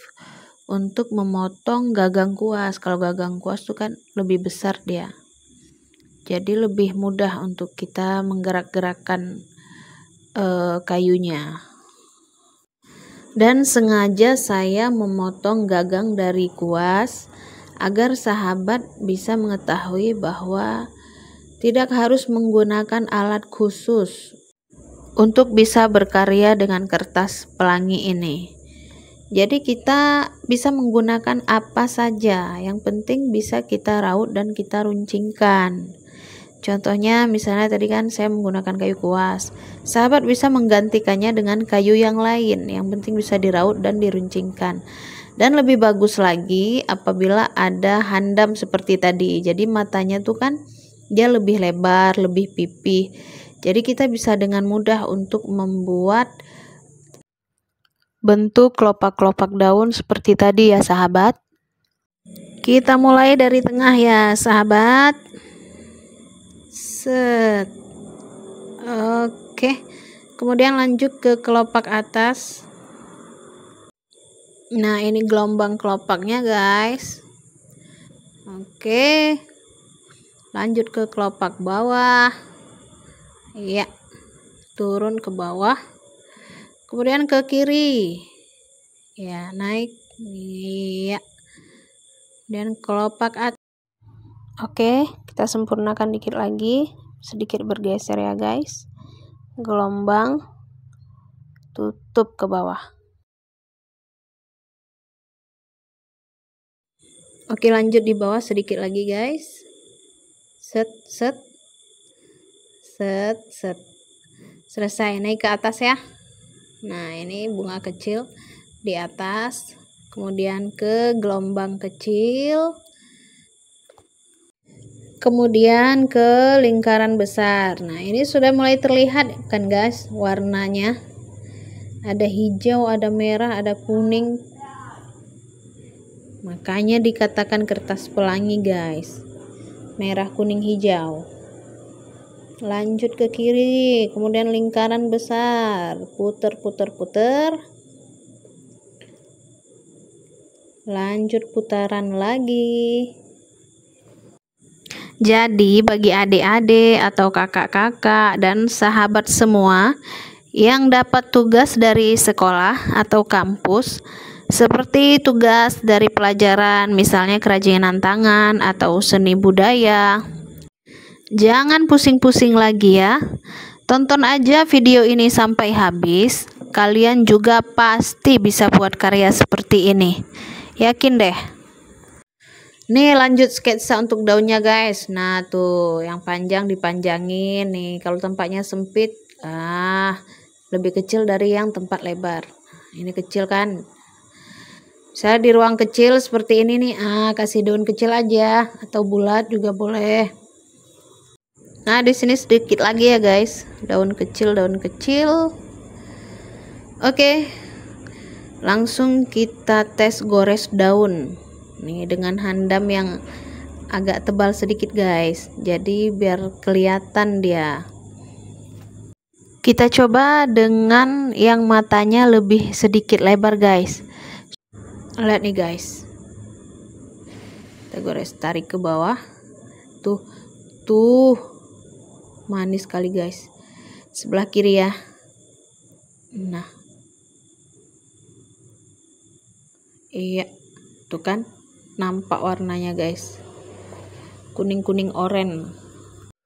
untuk memotong gagang kuas. Kalau gagang kuas itu kan lebih besar dia. Jadi lebih mudah untuk kita menggerak-gerakkan e, eh, kayunya. Dan sengaja saya memotong gagang dari kuas agar sahabat bisa mengetahui bahwa tidak harus menggunakan alat khusus untuk bisa berkarya dengan kertas pelangi ini. Jadi kita bisa menggunakan apa saja, yang penting bisa kita raut dan kita runcingkan. Contohnya misalnya tadi kan saya menggunakan kayu kuas. Sahabat bisa menggantikannya dengan kayu yang lain, yang penting bisa diraut dan diruncingkan. Dan lebih bagus lagi apabila ada handam seperti tadi. Jadi matanya tuh kan dia lebih lebar, lebih pipih. Jadi kita bisa dengan mudah untuk membuat Bentuk kelopak-kelopak daun seperti tadi ya sahabat. Kita mulai dari tengah ya sahabat. Set. Oke. Kemudian lanjut ke kelopak atas. Nah, ini gelombang kelopaknya, guys. Oke. Lanjut ke kelopak bawah. ya Turun ke bawah kemudian ke kiri ya naik iya dan kelopak atas oke kita sempurnakan dikit lagi sedikit bergeser ya guys gelombang tutup ke bawah oke lanjut di bawah sedikit lagi guys set set set set selesai naik ke atas ya Nah, ini bunga kecil di atas, kemudian ke gelombang kecil, kemudian ke lingkaran besar. Nah, ini sudah mulai terlihat kan guys warnanya. Ada hijau, ada merah, ada kuning. Makanya dikatakan kertas pelangi guys. Merah, kuning, hijau lanjut ke kiri kemudian lingkaran besar puter puter puter lanjut putaran lagi jadi bagi adik-adik atau kakak-kakak dan sahabat semua yang dapat tugas dari sekolah atau kampus seperti tugas dari pelajaran misalnya kerajinan tangan atau seni budaya Jangan pusing-pusing lagi ya. Tonton aja video ini sampai habis. Kalian juga pasti bisa buat karya seperti ini. Yakin deh. Nih lanjut sketsa untuk daunnya guys. Nah tuh yang panjang dipanjangin nih. Kalau tempatnya sempit, ah lebih kecil dari yang tempat lebar. Ini kecil kan. Saya di ruang kecil seperti ini nih. Ah kasih daun kecil aja atau bulat juga boleh nah di sini sedikit lagi ya guys daun kecil daun kecil oke langsung kita tes gores daun nih dengan handam yang agak tebal sedikit guys jadi biar kelihatan dia kita coba dengan yang matanya lebih sedikit lebar guys lihat nih guys kita gores tarik ke bawah tuh tuh manis sekali guys sebelah kiri ya nah iya tuh kan nampak warnanya guys kuning-kuning oranye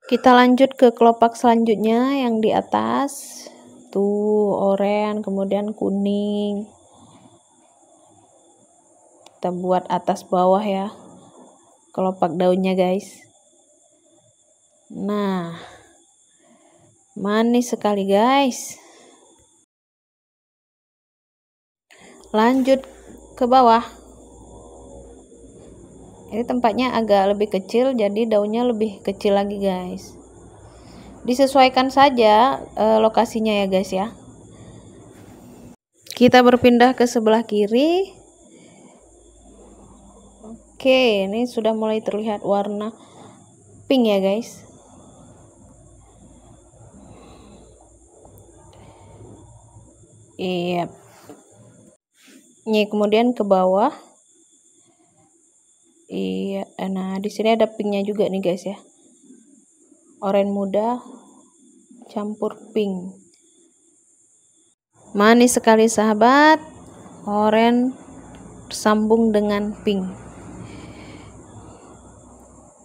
kita lanjut ke kelopak selanjutnya yang di atas tuh oranye kemudian kuning kita buat atas bawah ya kelopak daunnya guys nah Manis sekali guys. Lanjut ke bawah. Ini tempatnya agak lebih kecil jadi daunnya lebih kecil lagi guys. Disesuaikan saja e, lokasinya ya guys ya. Kita berpindah ke sebelah kiri. Oke, ini sudah mulai terlihat warna pink ya guys. Iya. Ini kemudian ke bawah. Iya, eh, nah di sini ada pinknya juga nih guys ya. Oren muda campur pink. Manis sekali sahabat. Oren sambung dengan pink.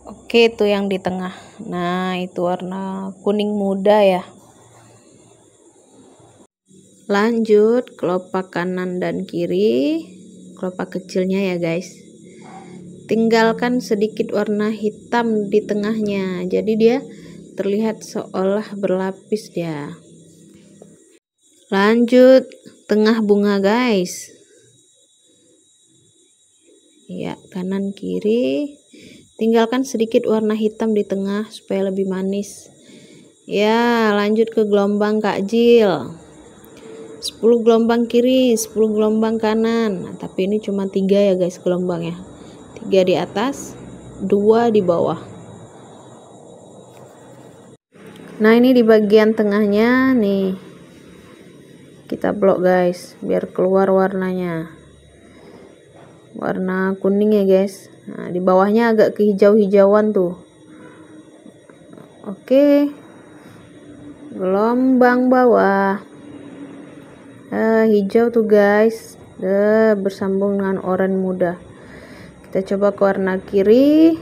Oke, itu yang di tengah. Nah, itu warna kuning muda ya lanjut kelopak kanan dan kiri kelopak kecilnya ya guys tinggalkan sedikit warna hitam di tengahnya jadi dia terlihat seolah berlapis ya lanjut tengah bunga guys ya kanan kiri tinggalkan sedikit warna hitam di tengah supaya lebih manis ya lanjut ke gelombang kak Jil 10 gelombang kiri 10 gelombang kanan nah, tapi ini cuma tiga ya guys gelombangnya. ya tiga di atas dua di bawah nah ini di bagian tengahnya nih kita blok guys biar keluar warnanya warna kuning ya guys nah, di bawahnya agak kehijau-hijauan tuh oke okay. gelombang bawah uh, hijau tuh guys uh, bersambung dengan oranye muda kita coba ke warna kiri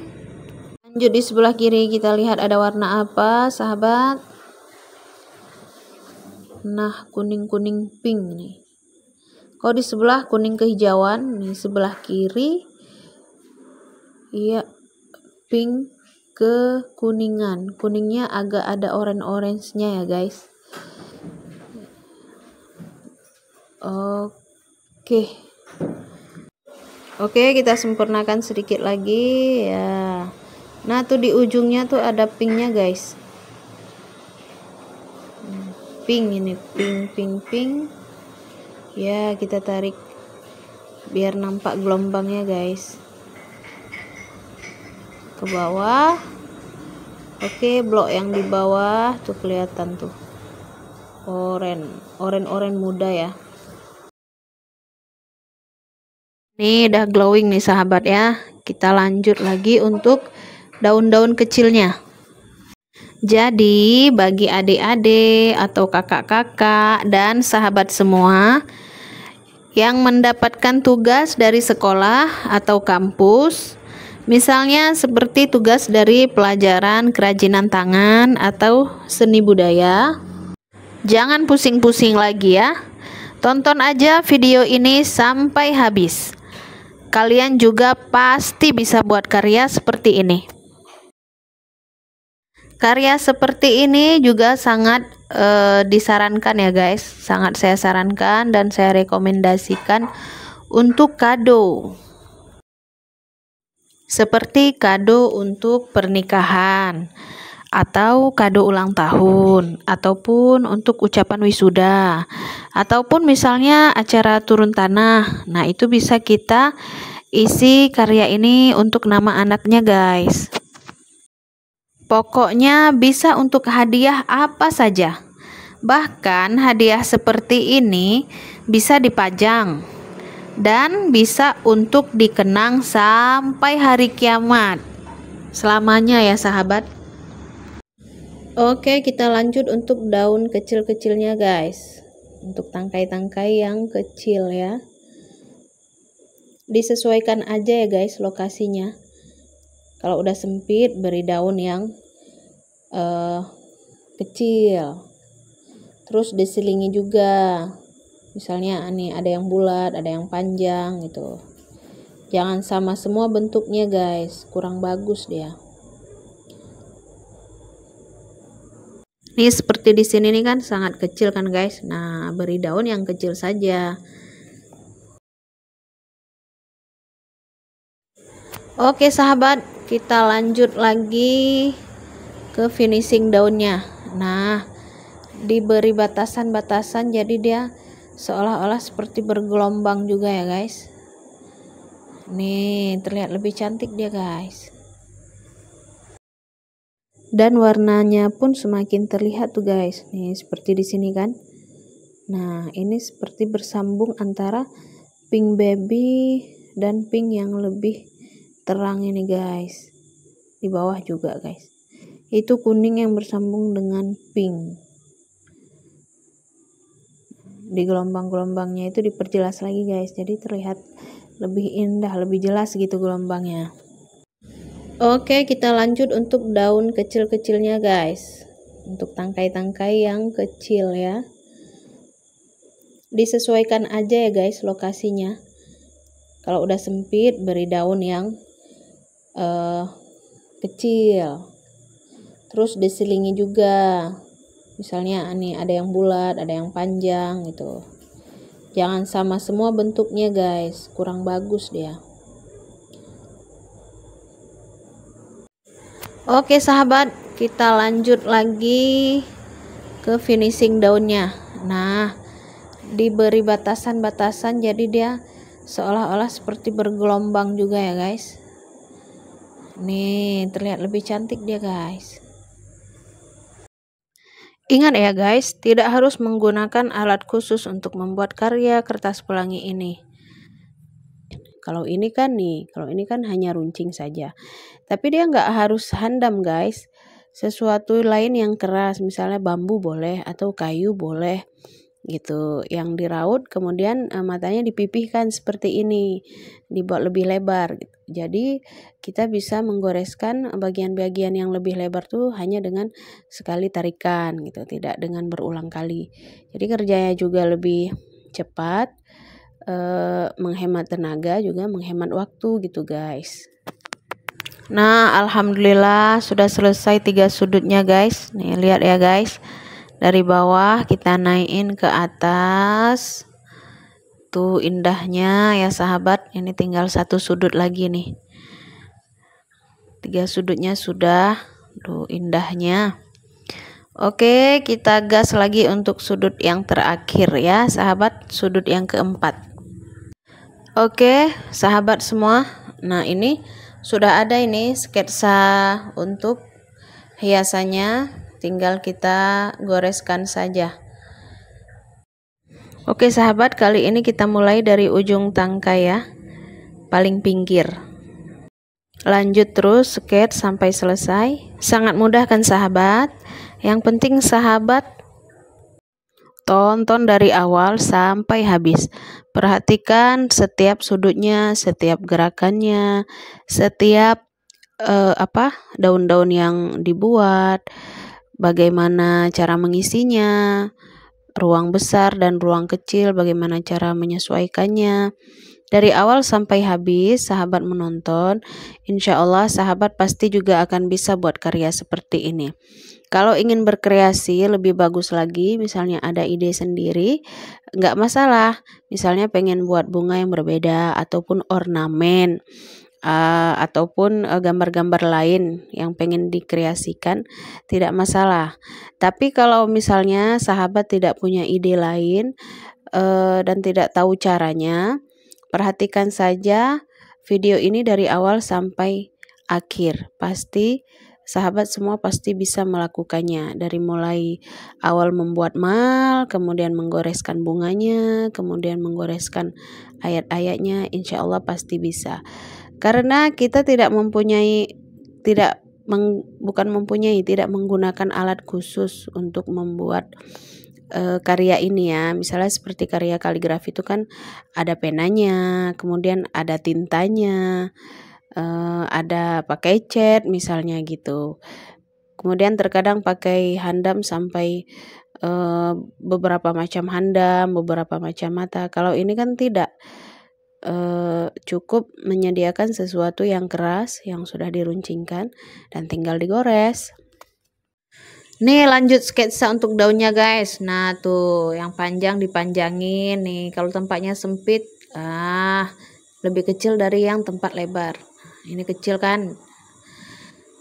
lanjut di sebelah kiri kita lihat ada warna apa sahabat nah kuning-kuning pink nih kalau di sebelah kuning kehijauan di sebelah kiri iya pink ke kuningan kuningnya agak ada orange-orangenya ya guys Oke. Oke, kita sempurnakan sedikit lagi ya. Nah, tuh di ujungnya tuh ada pinknya guys. Pink ini, pink, pink, pink. Ya, kita tarik biar nampak gelombangnya guys. Ke bawah. Oke, blok yang di bawah tuh kelihatan tuh. Oren, oren-oren muda ya. Nih udah glowing nih sahabat ya. Kita lanjut lagi untuk daun-daun kecilnya. Jadi bagi adik-adik atau kakak-kakak dan sahabat semua yang mendapatkan tugas dari sekolah atau kampus, misalnya seperti tugas dari pelajaran kerajinan tangan atau seni budaya, jangan pusing-pusing lagi ya. Tonton aja video ini sampai habis. Kalian juga pasti bisa buat karya seperti ini. Karya seperti ini juga sangat uh, disarankan ya guys, sangat saya sarankan dan saya rekomendasikan untuk kado. Seperti kado untuk pernikahan atau kado ulang tahun, ataupun untuk ucapan wisuda, ataupun misalnya acara turun tanah. Nah, itu bisa kita isi karya ini untuk nama anaknya, guys. Pokoknya bisa untuk hadiah apa saja. Bahkan hadiah seperti ini bisa dipajang dan bisa untuk dikenang sampai hari kiamat. Selamanya ya sahabat. Oke, kita lanjut untuk daun kecil-kecilnya, guys. Untuk tangkai-tangkai yang kecil ya. Disesuaikan aja ya, guys, lokasinya. Kalau udah sempit, beri daun yang uh, kecil. Terus diselingi juga. Misalnya ini ada yang bulat, ada yang panjang gitu. Jangan sama semua bentuknya, guys. Kurang bagus dia. ini seperti di sini nih kan sangat kecil kan guys nah beri daun yang kecil saja oke sahabat kita lanjut lagi ke finishing daunnya nah diberi batasan-batasan jadi dia seolah-olah seperti bergelombang juga ya guys nih terlihat lebih cantik dia guys dan warnanya pun semakin terlihat tuh guys nih seperti di sini kan nah ini seperti bersambung antara pink baby dan pink yang lebih terang ini guys di bawah juga guys itu kuning yang bersambung dengan pink di gelombang-gelombangnya itu diperjelas lagi guys jadi terlihat lebih indah lebih jelas gitu gelombangnya Oke, kita lanjut untuk daun kecil-kecilnya, guys. Untuk tangkai-tangkai yang kecil ya. Disesuaikan aja ya, guys, lokasinya. Kalau udah sempit, beri daun yang uh, kecil. Terus diselingi juga. Misalnya ini ada yang bulat, ada yang panjang gitu. Jangan sama semua bentuknya, guys. Kurang bagus dia. Oke sahabat, kita lanjut lagi ke finishing daunnya. Nah, diberi batasan-batasan jadi dia seolah-olah seperti bergelombang juga ya guys. Nih, terlihat lebih cantik dia guys. Ingat ya guys, tidak harus menggunakan alat khusus untuk membuat karya kertas pelangi ini. Kalau ini kan nih, kalau ini kan hanya runcing saja. Tapi dia nggak harus handam guys. Sesuatu lain yang keras, misalnya bambu boleh atau kayu boleh gitu yang diraut kemudian uh, matanya dipipihkan seperti ini dibuat lebih lebar gitu. jadi kita bisa menggoreskan bagian-bagian yang lebih lebar tuh hanya dengan sekali tarikan gitu tidak dengan berulang kali jadi kerjanya juga lebih cepat Eh, menghemat tenaga juga menghemat waktu gitu guys nah alhamdulillah sudah selesai tiga sudutnya guys nih lihat ya guys dari bawah kita naikin ke atas tuh indahnya ya sahabat ini tinggal satu sudut lagi nih tiga sudutnya sudah tuh indahnya Oke, kita gas lagi untuk sudut yang terakhir ya, sahabat, sudut yang keempat. Oke, sahabat semua. Nah, ini sudah ada ini sketsa untuk hiasannya. Tinggal kita goreskan saja. Oke, sahabat, kali ini kita mulai dari ujung tangkai ya. Paling pinggir. Lanjut terus sketsa sampai selesai. Sangat mudah kan sahabat? Yang penting sahabat Tonton dari awal sampai habis. Perhatikan setiap sudutnya, setiap gerakannya, setiap eh, apa daun-daun yang dibuat, bagaimana cara mengisinya, ruang besar dan ruang kecil, bagaimana cara menyesuaikannya. Dari awal sampai habis, sahabat menonton. Insya Allah, sahabat pasti juga akan bisa buat karya seperti ini. Kalau ingin berkreasi lebih bagus lagi, misalnya ada ide sendiri, nggak masalah. Misalnya pengen buat bunga yang berbeda ataupun ornamen uh, ataupun eh, gambar-gambar uh, lain yang pengen dikreasikan tidak masalah. Tapi kalau misalnya sahabat tidak punya ide lain uh, dan tidak tahu caranya, perhatikan saja video ini dari awal sampai akhir. Pasti sahabat semua pasti bisa melakukannya dari mulai awal membuat mal, kemudian menggoreskan bunganya, kemudian menggoreskan ayat-ayatnya, insya Allah pasti bisa. Karena kita tidak mempunyai, tidak meng, bukan mempunyai, tidak menggunakan alat khusus untuk membuat eh, karya ini ya. Misalnya seperti karya kaligrafi itu kan ada penanya, kemudian ada tintanya Eh, ada pakai cat misalnya gitu. Kemudian terkadang pakai handam sampai uh, beberapa macam handam, beberapa macam mata. Kalau ini kan tidak uh, cukup menyediakan sesuatu yang keras yang sudah diruncingkan dan tinggal digores. Nih lanjut sketsa untuk daunnya guys. Nah tuh yang panjang dipanjangin nih. Kalau tempatnya sempit, ah lebih kecil dari yang tempat lebar ini kecil kan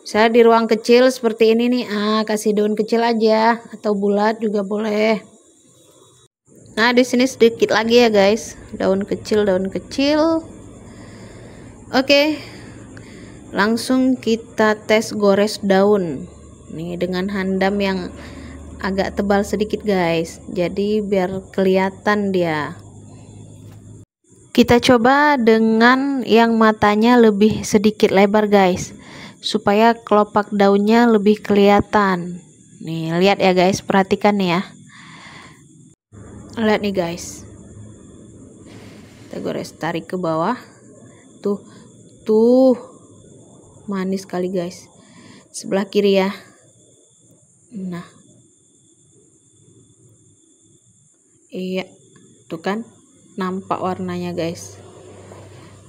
saya di ruang kecil seperti ini nih ah kasih daun kecil aja atau bulat juga boleh nah di sini sedikit lagi ya guys daun kecil daun kecil oke langsung kita tes gores daun nih dengan handam yang agak tebal sedikit guys jadi biar kelihatan dia kita coba dengan yang matanya lebih sedikit lebar guys supaya kelopak daunnya lebih kelihatan. Nih, lihat ya guys, perhatikan nih ya. Lihat nih guys. Kita gores tarik ke bawah. Tuh, tuh. Manis sekali guys. Sebelah kiri ya. Nah. Iya, tuh kan nampak warnanya guys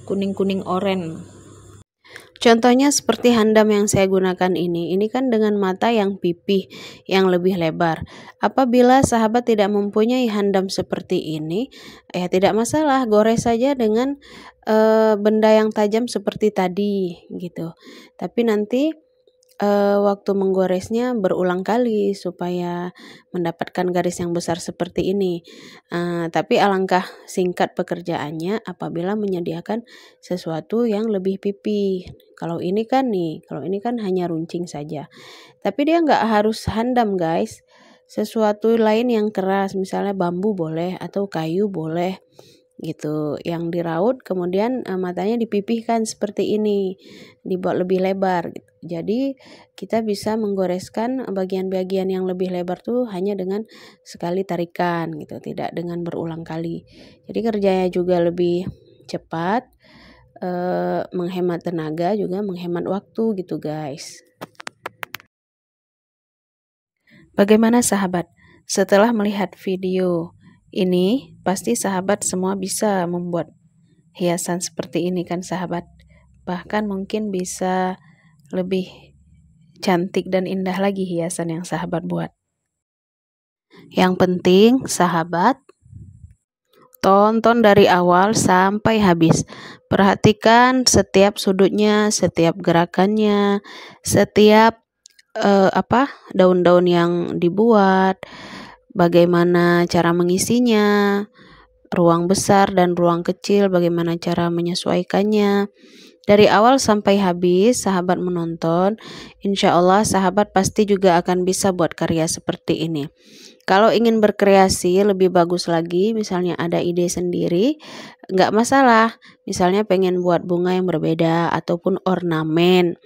kuning-kuning oranye Contohnya seperti handam yang saya gunakan ini, ini kan dengan mata yang pipih yang lebih lebar. Apabila sahabat tidak mempunyai handam seperti ini, ya tidak masalah, gores saja dengan e, benda yang tajam seperti tadi gitu. Tapi nanti uh, waktu menggoresnya berulang kali supaya mendapatkan garis yang besar seperti ini. Uh, tapi alangkah singkat pekerjaannya apabila menyediakan sesuatu yang lebih pipih. Kalau ini kan nih, kalau ini kan hanya runcing saja. Tapi dia nggak harus handam guys. Sesuatu lain yang keras, misalnya bambu boleh atau kayu boleh gitu yang diraut kemudian uh, matanya dipipihkan seperti ini dibuat lebih lebar gitu. jadi kita bisa menggoreskan bagian-bagian yang lebih lebar tuh hanya dengan sekali tarikan gitu tidak dengan berulang kali jadi kerjanya juga lebih cepat uh, menghemat tenaga juga menghemat waktu gitu guys bagaimana sahabat setelah melihat video ini, pasti sahabat semua bisa membuat hiasan seperti ini kan sahabat. Bahkan mungkin bisa lebih cantik dan indah lagi hiasan yang sahabat buat. Yang penting sahabat tonton dari awal sampai habis. Perhatikan setiap sudutnya, setiap gerakannya, setiap eh, apa daun-daun yang dibuat bagaimana cara mengisinya, ruang besar dan ruang kecil, bagaimana cara menyesuaikannya. Dari awal sampai habis, sahabat menonton. Insya Allah, sahabat pasti juga akan bisa buat karya seperti ini. Kalau ingin berkreasi, lebih bagus lagi. Misalnya, ada ide sendiri, nggak masalah. Misalnya, pengen buat bunga yang berbeda ataupun ornamen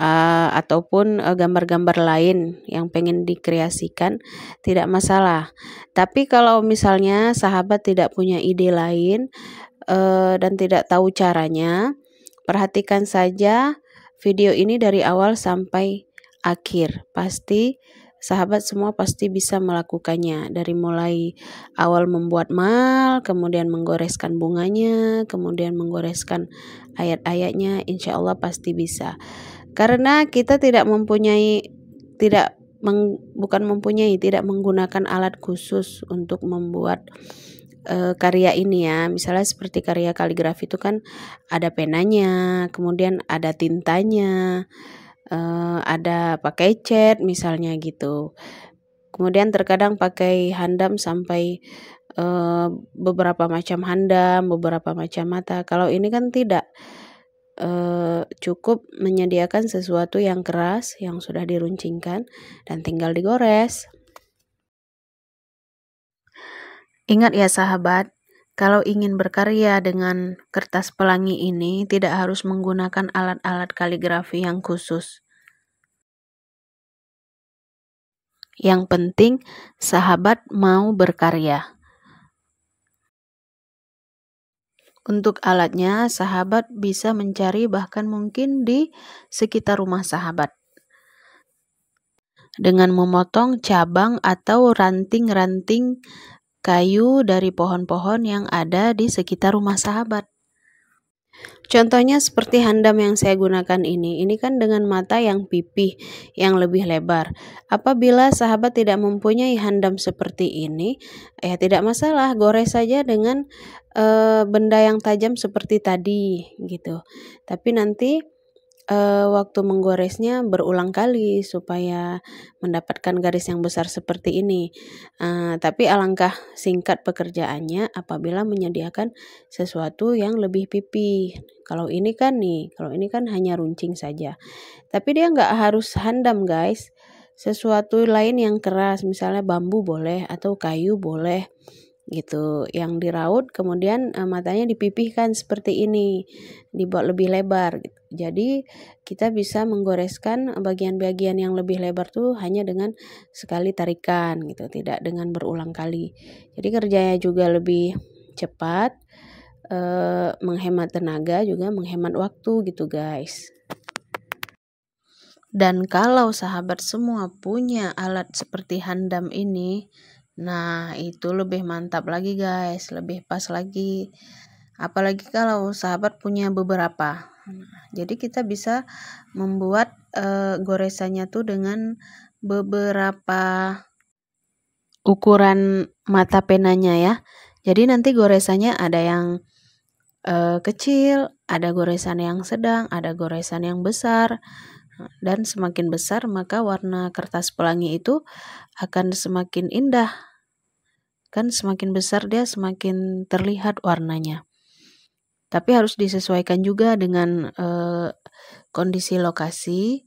uh, ataupun gambar eh, gambar-gambar lain yang pengen dikreasikan tidak masalah. Tapi kalau misalnya sahabat tidak punya ide lain uh, dan tidak tahu caranya, perhatikan saja video ini dari awal sampai akhir. Pasti sahabat semua pasti bisa melakukannya dari mulai awal membuat mal kemudian menggoreskan bunganya kemudian menggoreskan ayat-ayatnya insya Allah pasti bisa karena kita tidak mempunyai tidak meng, bukan mempunyai tidak menggunakan alat khusus untuk membuat uh, karya ini ya. Misalnya seperti karya kaligrafi itu kan ada penanya, kemudian ada tintanya, uh, ada pakai cat misalnya gitu. Kemudian terkadang pakai handam sampai uh, beberapa macam handam, beberapa macam mata. Kalau ini kan tidak Eh, cukup menyediakan sesuatu yang keras yang sudah diruncingkan dan tinggal digores. Ingat ya sahabat, kalau ingin berkarya dengan kertas pelangi ini tidak harus menggunakan alat-alat kaligrafi yang khusus. Yang penting, sahabat mau berkarya. Untuk alatnya, sahabat bisa mencari bahkan mungkin di sekitar rumah sahabat. Dengan memotong cabang atau ranting-ranting kayu dari pohon-pohon yang ada di sekitar rumah sahabat. Contohnya seperti handam yang saya gunakan ini. Ini kan dengan mata yang pipih yang lebih lebar. Apabila sahabat tidak mempunyai handam seperti ini, ya tidak masalah, gores saja dengan eh, benda yang tajam seperti tadi gitu. Tapi nanti uh, waktu menggoresnya berulang kali supaya mendapatkan garis yang besar seperti ini. Uh, tapi alangkah singkat pekerjaannya apabila menyediakan sesuatu yang lebih pipih. Kalau ini kan nih, kalau ini kan hanya runcing saja. Tapi dia nggak harus handam guys. Sesuatu lain yang keras, misalnya bambu boleh atau kayu boleh gitu yang diraut kemudian uh, matanya dipipihkan seperti ini dibuat lebih lebar gitu. jadi kita bisa menggoreskan bagian-bagian yang lebih lebar tuh hanya dengan sekali tarikan gitu tidak dengan berulang kali jadi kerjanya juga lebih cepat uh, menghemat tenaga juga menghemat waktu gitu guys dan kalau sahabat semua punya alat seperti handam ini, Nah, itu lebih mantap lagi guys, lebih pas lagi. Apalagi kalau sahabat punya beberapa. Nah, jadi kita bisa membuat e, goresannya tuh dengan beberapa ukuran mata penanya ya. Jadi nanti goresannya ada yang e, kecil, ada goresan yang sedang, ada goresan yang besar dan semakin besar maka warna kertas pelangi itu akan semakin indah Kan semakin besar dia semakin terlihat warnanya. Tapi harus disesuaikan juga dengan eh, kondisi lokasi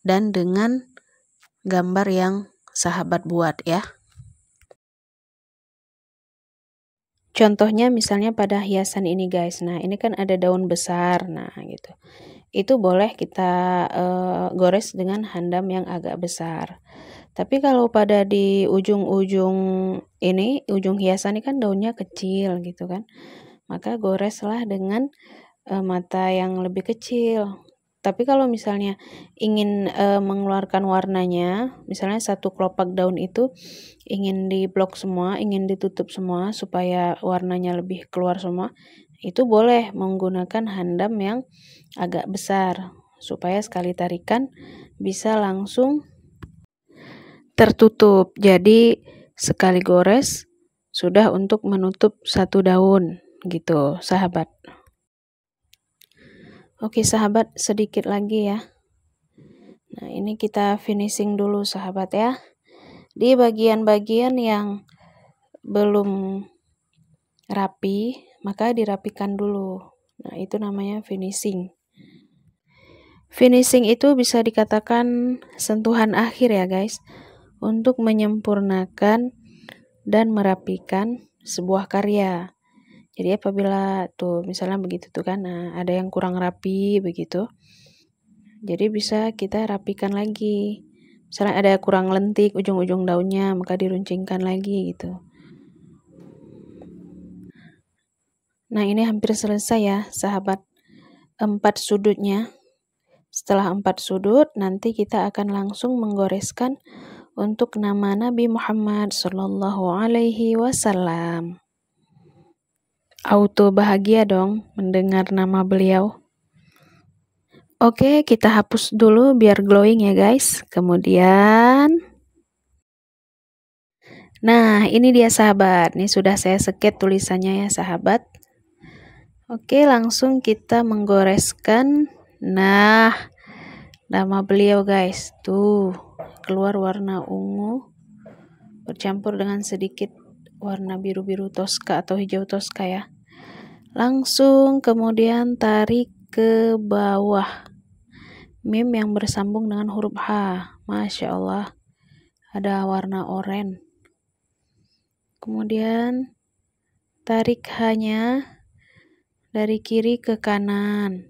dan dengan gambar yang sahabat buat ya. Contohnya misalnya pada hiasan ini guys. Nah, ini kan ada daun besar. Nah, gitu. Itu boleh kita e, gores dengan handam yang agak besar. Tapi kalau pada di ujung-ujung ini, ujung hiasan ini kan daunnya kecil gitu kan. Maka goreslah dengan e, mata yang lebih kecil. Tapi kalau misalnya ingin e, mengeluarkan warnanya, misalnya satu kelopak daun itu ingin diblok semua, ingin ditutup semua supaya warnanya lebih keluar semua, itu boleh menggunakan handam yang agak besar supaya sekali tarikan bisa langsung tertutup. Jadi sekali gores sudah untuk menutup satu daun gitu, sahabat. Oke, sahabat, sedikit lagi ya. Nah, ini kita finishing dulu, sahabat ya. Di bagian-bagian yang belum rapi, maka dirapikan dulu. Nah, itu namanya finishing. Finishing itu bisa dikatakan sentuhan akhir ya, guys untuk menyempurnakan dan merapikan sebuah karya. Jadi apabila tuh misalnya begitu tuh kan nah, ada yang kurang rapi begitu. Jadi bisa kita rapikan lagi. Misalnya ada kurang lentik ujung-ujung daunnya maka diruncingkan lagi gitu. Nah, ini hampir selesai ya, sahabat. Empat sudutnya. Setelah empat sudut, nanti kita akan langsung menggoreskan untuk nama Nabi Muhammad Shallallahu Alaihi Wasallam. Auto bahagia dong mendengar nama beliau. Oke, kita hapus dulu biar glowing ya guys. Kemudian, nah ini dia sahabat. Ini sudah saya sket tulisannya ya sahabat. Oke, langsung kita menggoreskan. Nah, nama beliau guys, tuh keluar warna ungu bercampur dengan sedikit warna biru-biru toska atau hijau toska ya langsung kemudian tarik ke bawah mim yang bersambung dengan huruf H Masya Allah ada warna oranye kemudian tarik hanya dari kiri ke kanan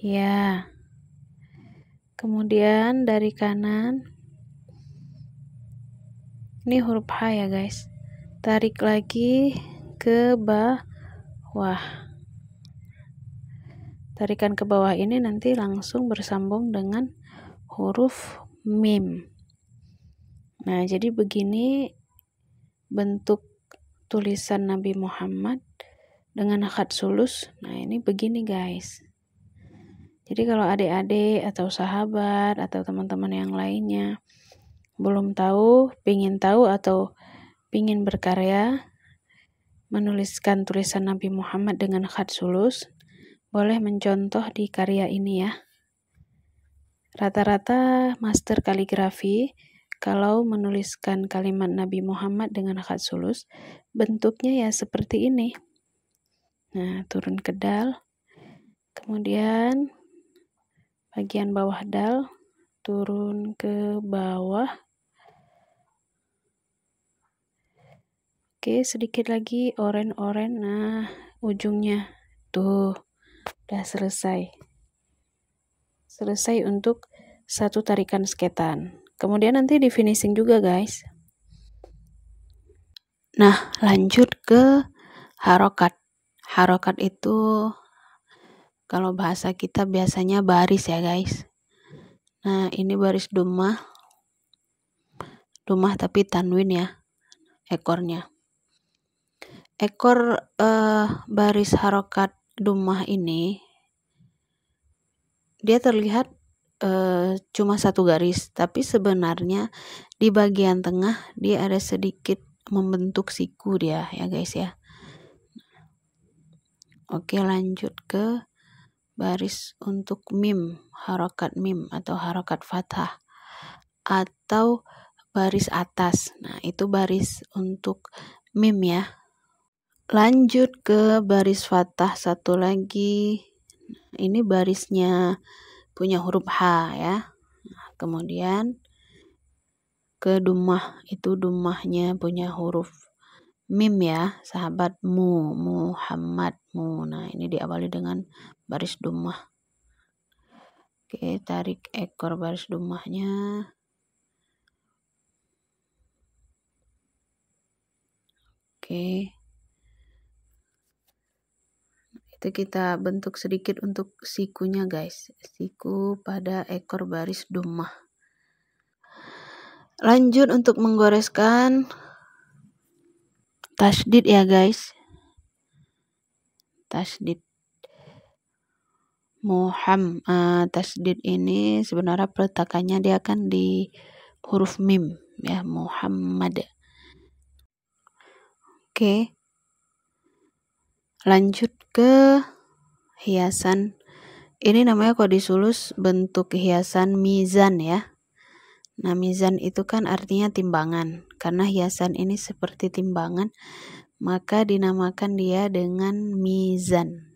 ya kemudian dari kanan ini huruf H ya guys tarik lagi ke bawah tarikan ke bawah ini nanti langsung bersambung dengan huruf mim nah jadi begini bentuk tulisan Nabi Muhammad dengan akad sulus nah ini begini guys jadi kalau adik-adik atau sahabat atau teman-teman yang lainnya belum tahu, pingin tahu atau pingin berkarya, menuliskan tulisan Nabi Muhammad dengan khat sulus, boleh mencontoh di karya ini ya. Rata-rata master kaligrafi kalau menuliskan kalimat Nabi Muhammad dengan khat sulus, bentuknya ya seperti ini. Nah, turun ke dal. Kemudian bagian bawah dal turun ke bawah oke sedikit lagi oren-oren nah ujungnya tuh udah selesai selesai untuk satu tarikan sketan kemudian nanti di finishing juga guys nah lanjut ke harokat harokat itu kalau bahasa kita biasanya baris ya guys. Nah ini baris domah. Domah tapi tanwin ya ekornya. Ekor eh, baris harokat domah ini dia terlihat eh, cuma satu garis tapi sebenarnya di bagian tengah dia ada sedikit membentuk siku dia ya guys ya. Oke lanjut ke baris untuk mim, harokat mim atau harokat fathah atau baris atas. Nah, itu baris untuk mim ya. Lanjut ke baris fathah satu lagi. Ini barisnya punya huruf H ya. Nah, kemudian ke dumah itu dumahnya punya huruf mim ya sahabatmu Muhammadmu nah ini diawali dengan baris dumah, oke tarik ekor baris dumahnya, oke itu kita bentuk sedikit untuk sikunya guys siku pada ekor baris dumah. lanjut untuk menggoreskan tasdid ya guys tasdid muham uh, tasdid ini sebenarnya peletakannya dia akan di huruf mim ya Muhammad. Oke. Lanjut ke hiasan. Ini namanya kalau disulus bentuk hiasan mizan ya. Nah, mizan itu kan artinya timbangan. Karena hiasan ini seperti timbangan, maka dinamakan dia dengan mizan.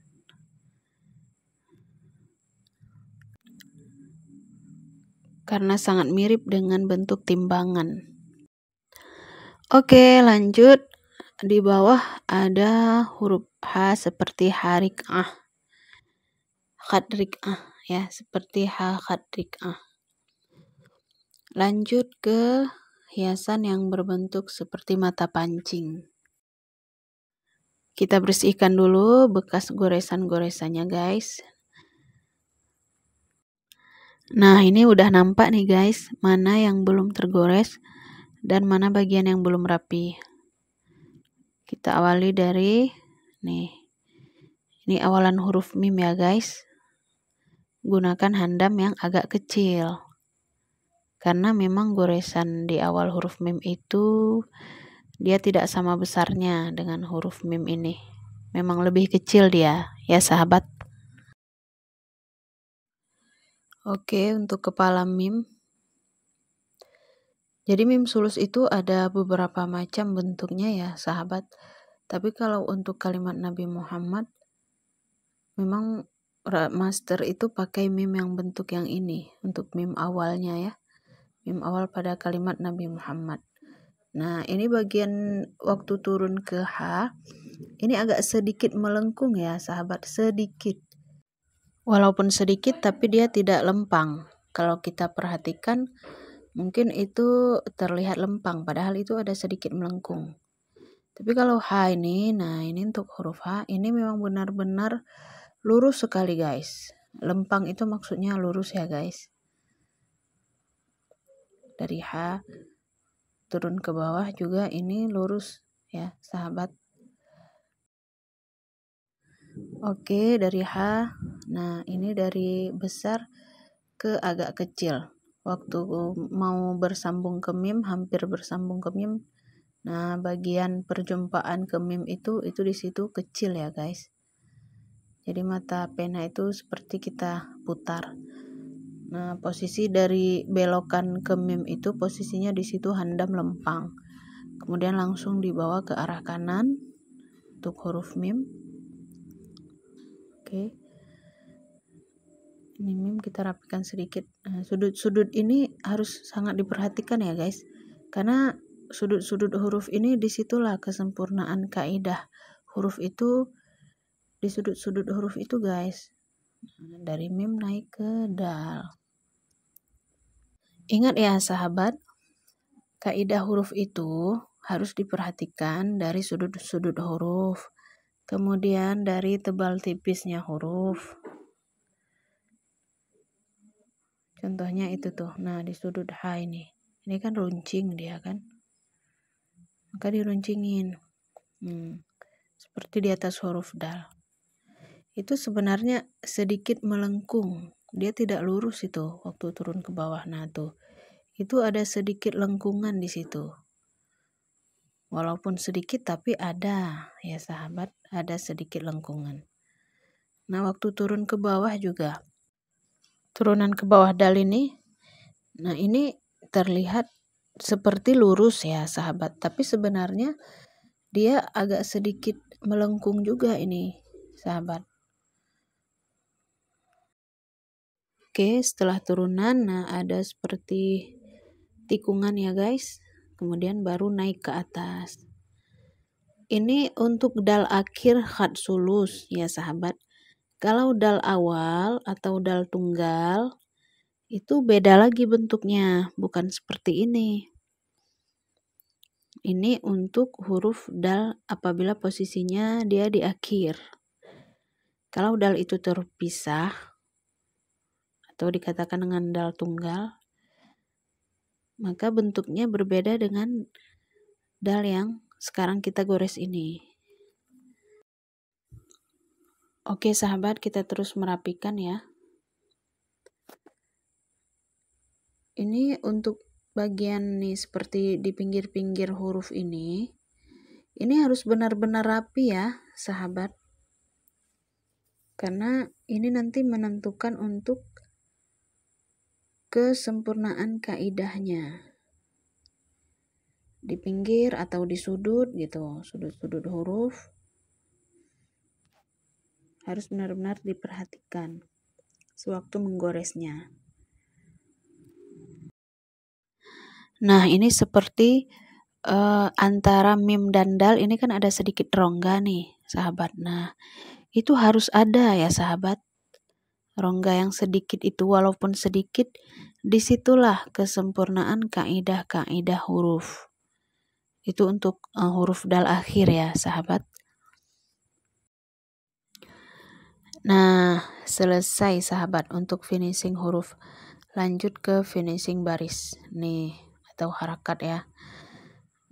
karena sangat mirip dengan bentuk timbangan. Oke, lanjut. Di bawah ada huruf H seperti harik ah, khadrik ah, ya, seperti H ah. Lanjut ke hiasan yang berbentuk seperti mata pancing. Kita bersihkan dulu bekas goresan-goresannya guys. Nah, ini udah nampak nih guys, mana yang belum tergores dan mana bagian yang belum rapi. Kita awali dari nih. Ini awalan huruf mim ya guys. Gunakan handam yang agak kecil. Karena memang goresan di awal huruf mim itu dia tidak sama besarnya dengan huruf mim ini. Memang lebih kecil dia, ya sahabat. Oke, untuk kepala mim. Jadi mim sulus itu ada beberapa macam bentuknya ya, sahabat. Tapi kalau untuk kalimat Nabi Muhammad, memang master itu pakai mim yang bentuk yang ini, untuk mim awalnya ya. Mim awal pada kalimat Nabi Muhammad. Nah, ini bagian waktu turun ke H, ini agak sedikit melengkung ya, sahabat, sedikit Walaupun sedikit tapi dia tidak lempang. Kalau kita perhatikan mungkin itu terlihat lempang padahal itu ada sedikit melengkung. Tapi kalau H ini, nah ini untuk huruf H ini memang benar-benar lurus sekali guys. Lempang itu maksudnya lurus ya guys. Dari H turun ke bawah juga ini lurus ya sahabat Oke, dari H. Nah, ini dari besar ke agak kecil. Waktu mau bersambung ke mim, hampir bersambung ke mim. Nah, bagian perjumpaan ke mim itu itu di situ kecil ya, guys. Jadi mata pena itu seperti kita putar. Nah, posisi dari belokan ke mim itu posisinya di situ handam lempang. Kemudian langsung dibawa ke arah kanan untuk huruf mim okay. ini mim kita rapikan sedikit eh, sudut-sudut nah, ini harus sangat diperhatikan ya guys karena sudut-sudut huruf ini disitulah kesempurnaan kaidah huruf itu di sudut-sudut huruf itu guys nah, dari mim naik ke dal ingat ya sahabat kaidah huruf itu harus diperhatikan dari sudut-sudut huruf Kemudian dari tebal tipisnya huruf. Contohnya itu tuh. Nah, di sudut H ini. Ini kan runcing dia kan. Maka diruncingin. Hmm. Seperti di atas huruf dal. Itu sebenarnya sedikit melengkung. Dia tidak lurus itu waktu turun ke bawah. Nah, tuh. Itu ada sedikit lengkungan di situ. Walaupun sedikit tapi ada ya sahabat ada sedikit lengkungan. Nah, waktu turun ke bawah juga. Turunan ke bawah dal ini. Nah, ini terlihat seperti lurus ya, sahabat, tapi sebenarnya dia agak sedikit melengkung juga ini, sahabat. Oke, setelah turunan nah ada seperti tikungan ya, guys. Kemudian baru naik ke atas. Ini untuk dal akhir khat sulus ya sahabat. Kalau dal awal atau dal tunggal itu beda lagi bentuknya, bukan seperti ini. Ini untuk huruf dal apabila posisinya dia di akhir. Kalau dal itu terpisah atau dikatakan dengan dal tunggal, maka bentuknya berbeda dengan dal yang sekarang kita gores ini oke sahabat kita terus merapikan ya ini untuk bagian nih seperti di pinggir-pinggir huruf ini ini harus benar-benar rapi ya sahabat karena ini nanti menentukan untuk kesempurnaan kaidahnya di pinggir atau di sudut gitu sudut-sudut huruf harus benar-benar diperhatikan sewaktu menggoresnya nah ini seperti uh, antara mim dan dal ini kan ada sedikit rongga nih sahabat nah itu harus ada ya sahabat rongga yang sedikit itu walaupun sedikit disitulah kesempurnaan kaidah-kaidah huruf itu untuk uh, huruf dal akhir ya, sahabat. Nah, selesai sahabat untuk finishing huruf. Lanjut ke finishing baris. Nih, atau harakat ya.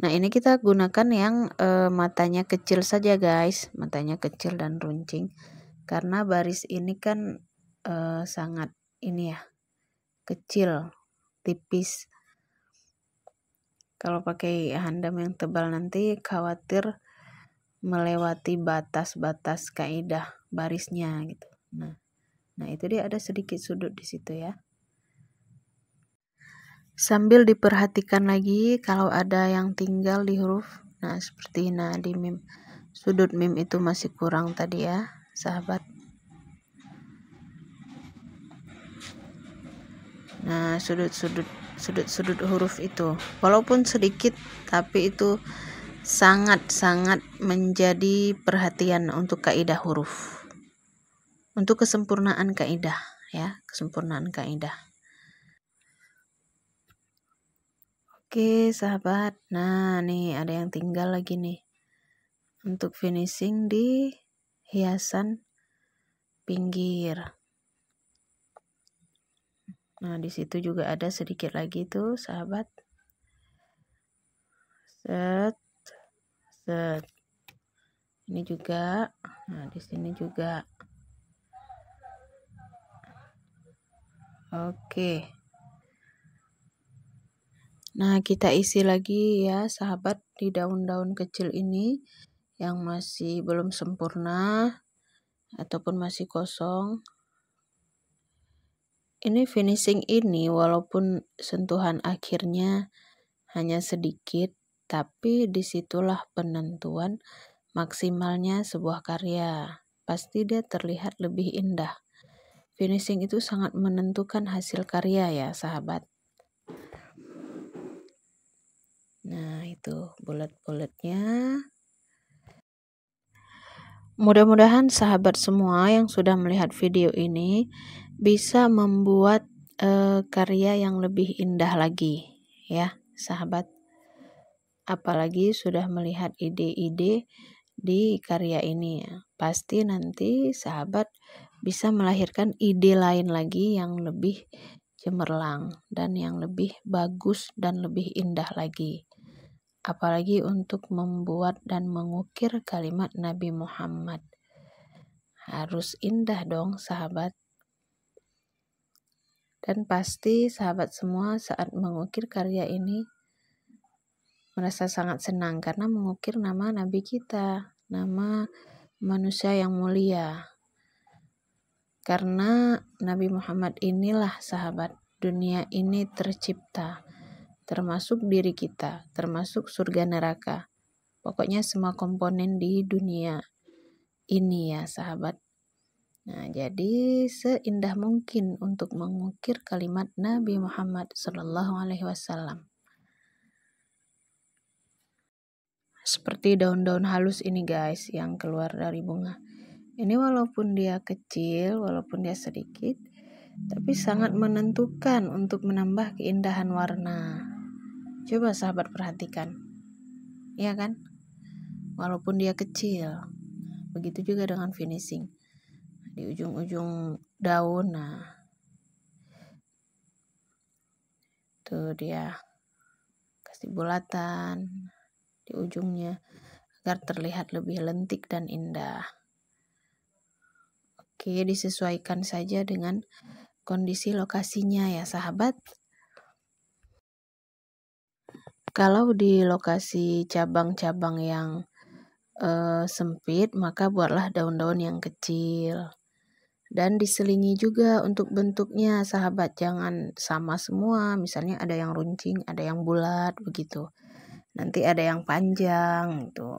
Nah, ini kita gunakan yang uh, matanya kecil saja, guys. Matanya kecil dan runcing. Karena baris ini kan uh, sangat ini ya, kecil, tipis. Kalau pakai handam yang tebal nanti khawatir melewati batas-batas kaidah barisnya gitu. Nah, nah itu dia ada sedikit sudut di situ ya. Sambil diperhatikan lagi kalau ada yang tinggal di huruf nah seperti nah di mim sudut mim itu masih kurang tadi ya, sahabat. Nah, sudut-sudut sudut-sudut huruf itu walaupun sedikit tapi itu sangat-sangat menjadi perhatian untuk kaidah huruf untuk kesempurnaan kaidah ya kesempurnaan kaidah oke sahabat nah nih ada yang tinggal lagi nih untuk finishing di hiasan pinggir Nah, di situ juga ada sedikit lagi tuh, sahabat. Set, set. Ini juga, nah di sini juga. Oke. Nah, kita isi lagi ya, sahabat, di daun-daun kecil ini yang masih belum sempurna ataupun masih kosong ini finishing ini walaupun sentuhan akhirnya hanya sedikit tapi disitulah penentuan maksimalnya sebuah karya pasti dia terlihat lebih indah finishing itu sangat menentukan hasil karya ya sahabat nah itu bulat-bulatnya mudah-mudahan sahabat semua yang sudah melihat video ini bisa membuat uh, karya yang lebih indah lagi, ya, sahabat. Apalagi sudah melihat ide-ide di karya ini, ya. pasti nanti sahabat bisa melahirkan ide lain lagi yang lebih cemerlang dan yang lebih bagus dan lebih indah lagi. Apalagi untuk membuat dan mengukir kalimat Nabi Muhammad. Harus indah dong, sahabat. Dan pasti sahabat semua saat mengukir karya ini merasa sangat senang karena mengukir nama Nabi kita, nama manusia yang mulia. Karena Nabi Muhammad inilah sahabat dunia ini tercipta, termasuk diri kita, termasuk surga neraka. Pokoknya semua komponen di dunia ini ya sahabat Nah, jadi seindah mungkin untuk mengukir kalimat Nabi Muhammad Sallallahu Alaihi Wasallam. Seperti daun-daun halus ini guys yang keluar dari bunga. Ini walaupun dia kecil, walaupun dia sedikit, tapi sangat menentukan untuk menambah keindahan warna. Coba sahabat perhatikan. Iya kan? Walaupun dia kecil. Begitu juga dengan finishing di ujung-ujung daun nah itu dia kasih bulatan di ujungnya agar terlihat lebih lentik dan indah oke disesuaikan saja dengan kondisi lokasinya ya sahabat kalau di lokasi cabang-cabang yang eh, sempit maka buatlah daun-daun yang kecil dan diselingi juga untuk bentuknya sahabat jangan sama semua misalnya ada yang runcing ada yang bulat begitu nanti ada yang panjang itu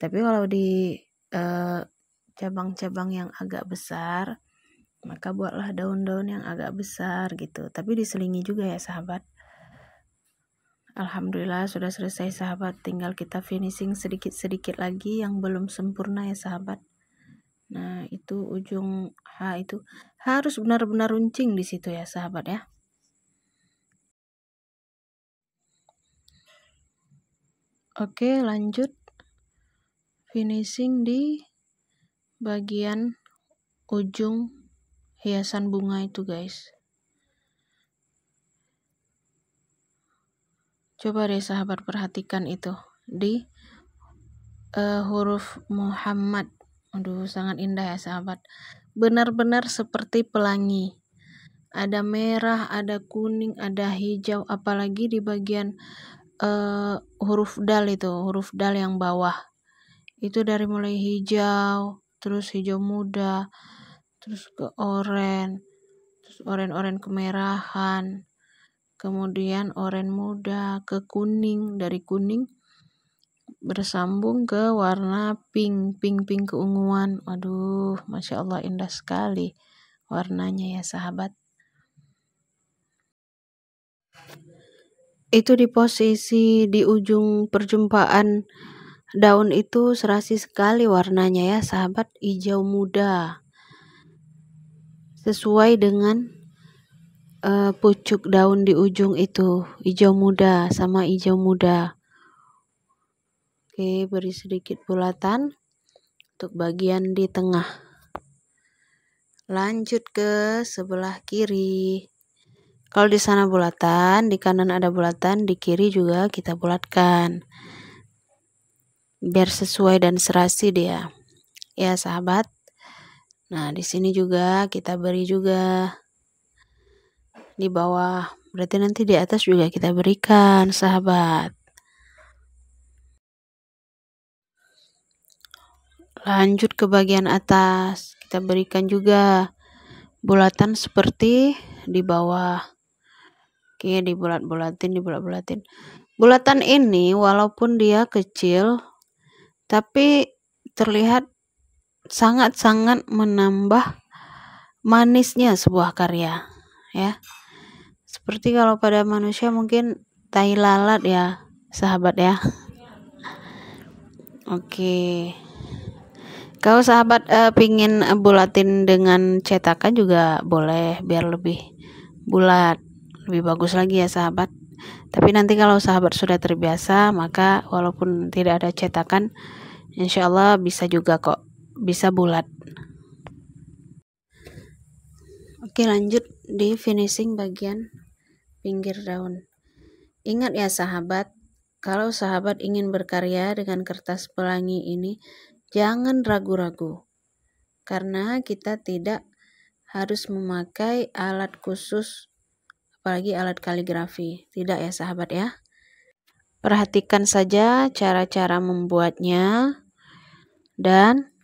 tapi kalau di eh, cabang-cabang eh, yang agak besar maka buatlah daun-daun yang agak besar gitu tapi diselingi juga ya sahabat Alhamdulillah sudah selesai sahabat tinggal kita finishing sedikit-sedikit lagi yang belum sempurna ya sahabat Nah, itu ujung H itu harus benar-benar runcing di situ ya, sahabat ya. Oke, lanjut finishing di bagian ujung hiasan bunga itu, guys. Coba deh sahabat perhatikan itu di uh, huruf Muhammad Aduh, sangat indah ya sahabat. Benar-benar seperti pelangi. Ada merah, ada kuning, ada hijau, apalagi di bagian uh, huruf dal itu, huruf dal yang bawah. Itu dari mulai hijau, terus hijau muda, terus ke oranye, terus oranye-oranye kemerahan, kemudian oranye muda ke kuning, dari kuning bersambung ke warna pink, pink-pink keunguan. aduh Masya Allah indah sekali warnanya ya sahabat. Itu di posisi di ujung perjumpaan daun itu serasi sekali warnanya ya sahabat hijau muda. Sesuai dengan uh, pucuk daun di ujung itu hijau muda sama hijau muda Oke, beri sedikit bulatan untuk bagian di tengah. Lanjut ke sebelah kiri. Kalau di sana bulatan, di kanan ada bulatan, di kiri juga kita bulatkan. Biar sesuai dan serasi dia. Ya, sahabat. Nah, di sini juga kita beri juga di bawah berarti nanti di atas juga kita berikan sahabat Lanjut ke bagian atas. Kita berikan juga bulatan seperti di bawah. Oke, dibulat-bulatin, dibulat-bulatin. Bulatan ini walaupun dia kecil, tapi terlihat sangat-sangat menambah manisnya sebuah karya ya seperti kalau pada manusia mungkin tai lalat ya sahabat ya oke okay. Kalau sahabat uh, pingin bulatin dengan cetakan juga boleh biar lebih bulat, lebih bagus lagi ya sahabat. Tapi nanti kalau sahabat sudah terbiasa, maka walaupun tidak ada cetakan, insya Allah bisa juga kok, bisa bulat. Oke lanjut di finishing bagian pinggir daun. Ingat ya sahabat, kalau sahabat ingin berkarya dengan kertas pelangi ini, Jangan ragu-ragu, karena kita tidak harus memakai alat khusus, apalagi alat kaligrafi. Tidak ya sahabat ya. Perhatikan saja cara-cara membuatnya dan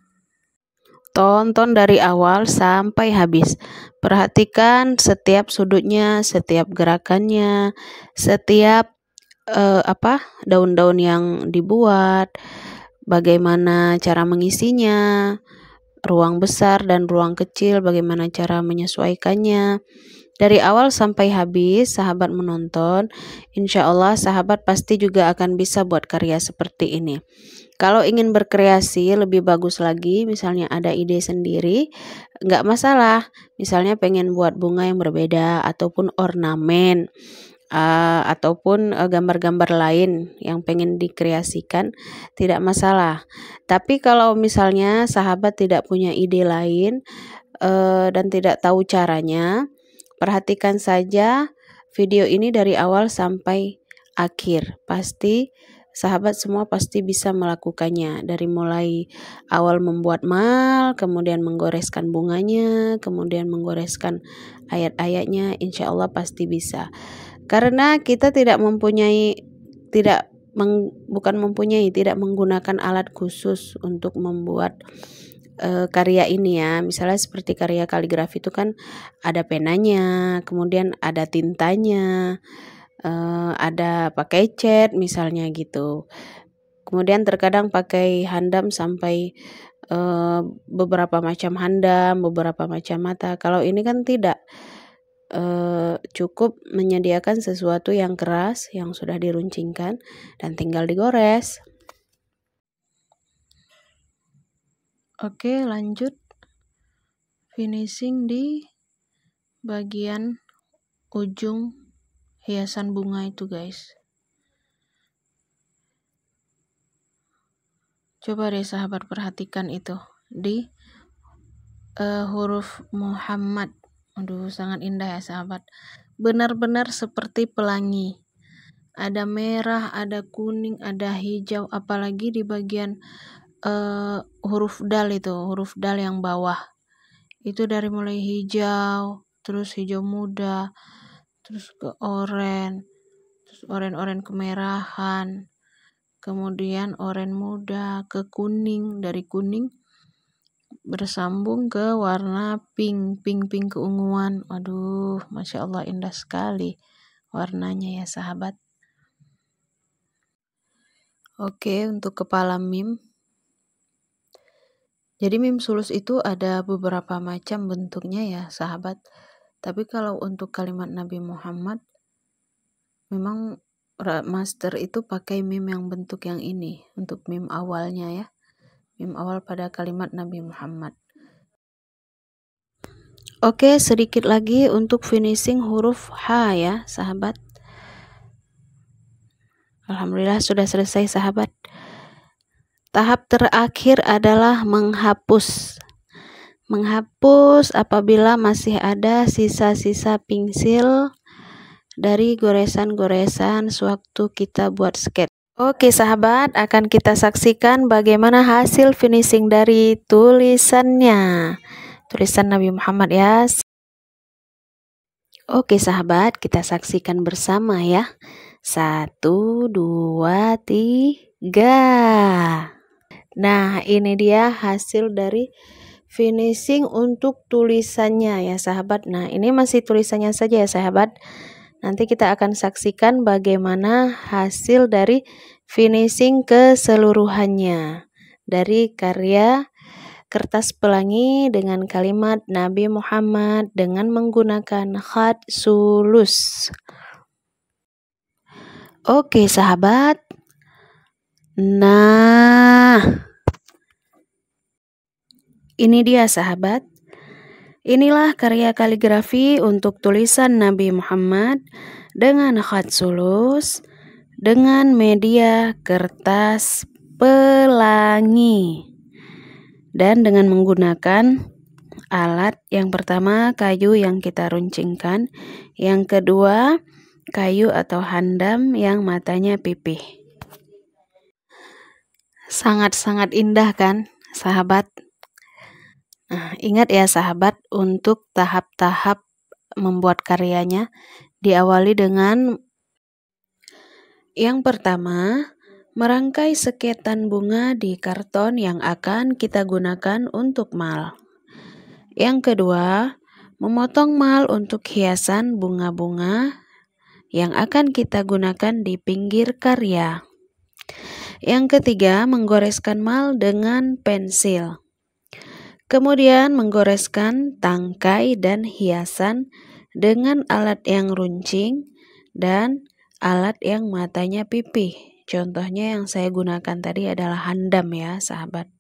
tonton dari awal sampai habis. Perhatikan setiap sudutnya, setiap gerakannya, setiap eh, apa daun-daun yang dibuat bagaimana cara mengisinya, ruang besar dan ruang kecil, bagaimana cara menyesuaikannya. Dari awal sampai habis, sahabat menonton. Insya Allah, sahabat pasti juga akan bisa buat karya seperti ini. Kalau ingin berkreasi lebih bagus lagi, misalnya ada ide sendiri, nggak masalah. Misalnya pengen buat bunga yang berbeda ataupun ornamen uh, ataupun gambar eh, gambar-gambar lain yang pengen dikreasikan tidak masalah. Tapi kalau misalnya sahabat tidak punya ide lain uh, dan tidak tahu caranya, perhatikan saja video ini dari awal sampai akhir. Pasti sahabat semua pasti bisa melakukannya dari mulai awal membuat mal kemudian menggoreskan bunganya kemudian menggoreskan ayat-ayatnya insya Allah pasti bisa karena kita tidak mempunyai tidak meng, bukan mempunyai tidak menggunakan alat khusus untuk membuat eh, karya ini ya. Misalnya seperti karya kaligrafi itu kan ada penanya, kemudian ada tintanya, eh, ada pakai cat misalnya gitu. Kemudian terkadang pakai handam sampai eh, beberapa macam handam, beberapa macam mata. Kalau ini kan tidak. Eh, cukup menyediakan sesuatu yang keras yang sudah diruncingkan dan tinggal digores. Oke, lanjut finishing di bagian ujung hiasan bunga itu, guys. Coba deh sahabat perhatikan itu di uh, huruf Muhammad Aduh, sangat indah ya sahabat. Benar-benar seperti pelangi. Ada merah, ada kuning, ada hijau, apalagi di bagian uh, huruf dal itu, huruf dal yang bawah. Itu dari mulai hijau, terus hijau muda, terus ke oranye, terus oranye-oranye kemerahan, kemudian oranye muda ke kuning, dari kuning bersambung ke warna pink, pink-pink keunguan. Waduh, Masya Allah indah sekali warnanya ya sahabat. Oke, untuk kepala mim. Jadi mim sulus itu ada beberapa macam bentuknya ya sahabat. Tapi kalau untuk kalimat Nabi Muhammad, memang master itu pakai mim yang bentuk yang ini untuk mim awalnya ya mim awal pada kalimat Nabi Muhammad. Oke, sedikit lagi untuk finishing huruf H ya, sahabat. Alhamdulillah sudah selesai, sahabat. Tahap terakhir adalah menghapus. Menghapus apabila masih ada sisa-sisa pensil dari goresan-goresan sewaktu kita buat sketch. Oke sahabat, akan kita saksikan bagaimana hasil finishing dari tulisannya. Tulisan Nabi Muhammad ya. Oke sahabat, kita saksikan bersama ya. Satu, dua, tiga. Nah, ini dia hasil dari finishing untuk tulisannya ya sahabat. Nah, ini masih tulisannya saja ya sahabat. Nanti kita akan saksikan bagaimana hasil dari finishing keseluruhannya dari karya kertas pelangi dengan kalimat Nabi Muhammad dengan menggunakan khat sulus. Oke sahabat, nah ini dia sahabat Inilah karya kaligrafi untuk tulisan Nabi Muhammad dengan khat sulus dengan media kertas pelangi dan dengan menggunakan alat yang pertama kayu yang kita runcingkan yang kedua kayu atau handam yang matanya pipih sangat-sangat indah kan sahabat Nah, ingat ya sahabat, untuk tahap-tahap membuat karyanya diawali dengan yang pertama, merangkai seketan bunga di karton yang akan kita gunakan untuk mal. Yang kedua, memotong mal untuk hiasan bunga-bunga yang akan kita gunakan di pinggir karya. Yang ketiga, menggoreskan mal dengan pensil. Kemudian menggoreskan tangkai dan hiasan dengan alat yang runcing dan alat yang matanya pipih. Contohnya yang saya gunakan tadi adalah handam ya sahabat.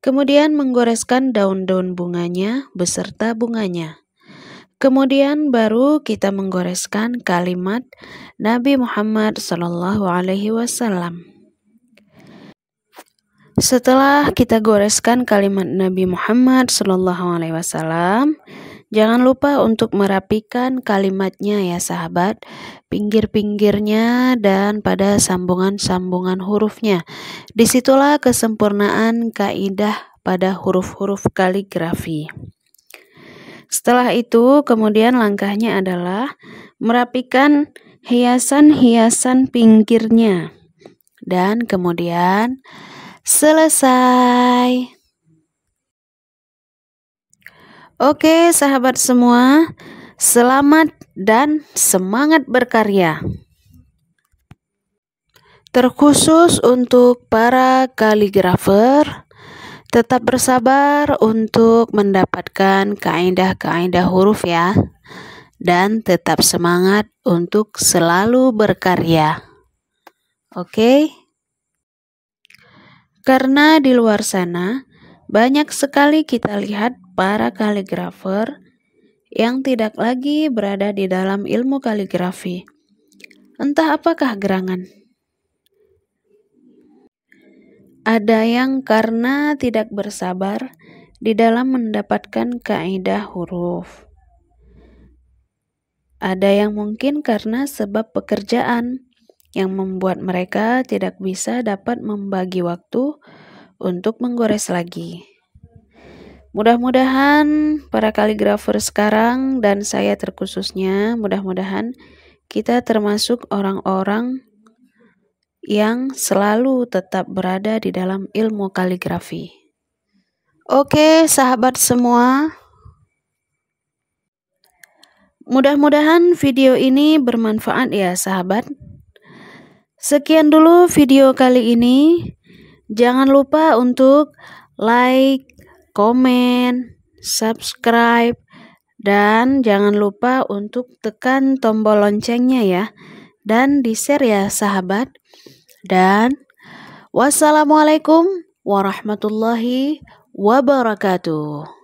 Kemudian menggoreskan daun-daun bunganya beserta bunganya. Kemudian baru kita menggoreskan kalimat Nabi Muhammad SAW. Setelah kita goreskan kalimat Nabi Muhammad Shallallahu Alaihi Wasallam, jangan lupa untuk merapikan kalimatnya ya sahabat, pinggir-pinggirnya dan pada sambungan-sambungan hurufnya. Disitulah kesempurnaan kaidah pada huruf-huruf kaligrafi. Setelah itu, kemudian langkahnya adalah merapikan hiasan-hiasan pinggirnya dan kemudian selesai. Oke, sahabat semua, selamat dan semangat berkarya. Terkhusus untuk para kaligrafer, tetap bersabar untuk mendapatkan kaedah-kaedah huruf ya, dan tetap semangat untuk selalu berkarya. Oke. Okay? Karena di luar sana banyak sekali kita lihat para kaligrafer yang tidak lagi berada di dalam ilmu kaligrafi. Entah apakah gerangan. Ada yang karena tidak bersabar di dalam mendapatkan kaidah huruf. Ada yang mungkin karena sebab pekerjaan yang membuat mereka tidak bisa dapat membagi waktu untuk menggores lagi. Mudah-mudahan para kaligrafer sekarang dan saya terkhususnya, mudah-mudahan kita termasuk orang-orang yang selalu tetap berada di dalam ilmu kaligrafi. Oke, sahabat semua, mudah-mudahan video ini bermanfaat, ya, sahabat. Sekian dulu video kali ini. Jangan lupa untuk like, komen, subscribe, dan jangan lupa untuk tekan tombol loncengnya ya. Dan di-share ya sahabat. Dan wassalamualaikum warahmatullahi wabarakatuh.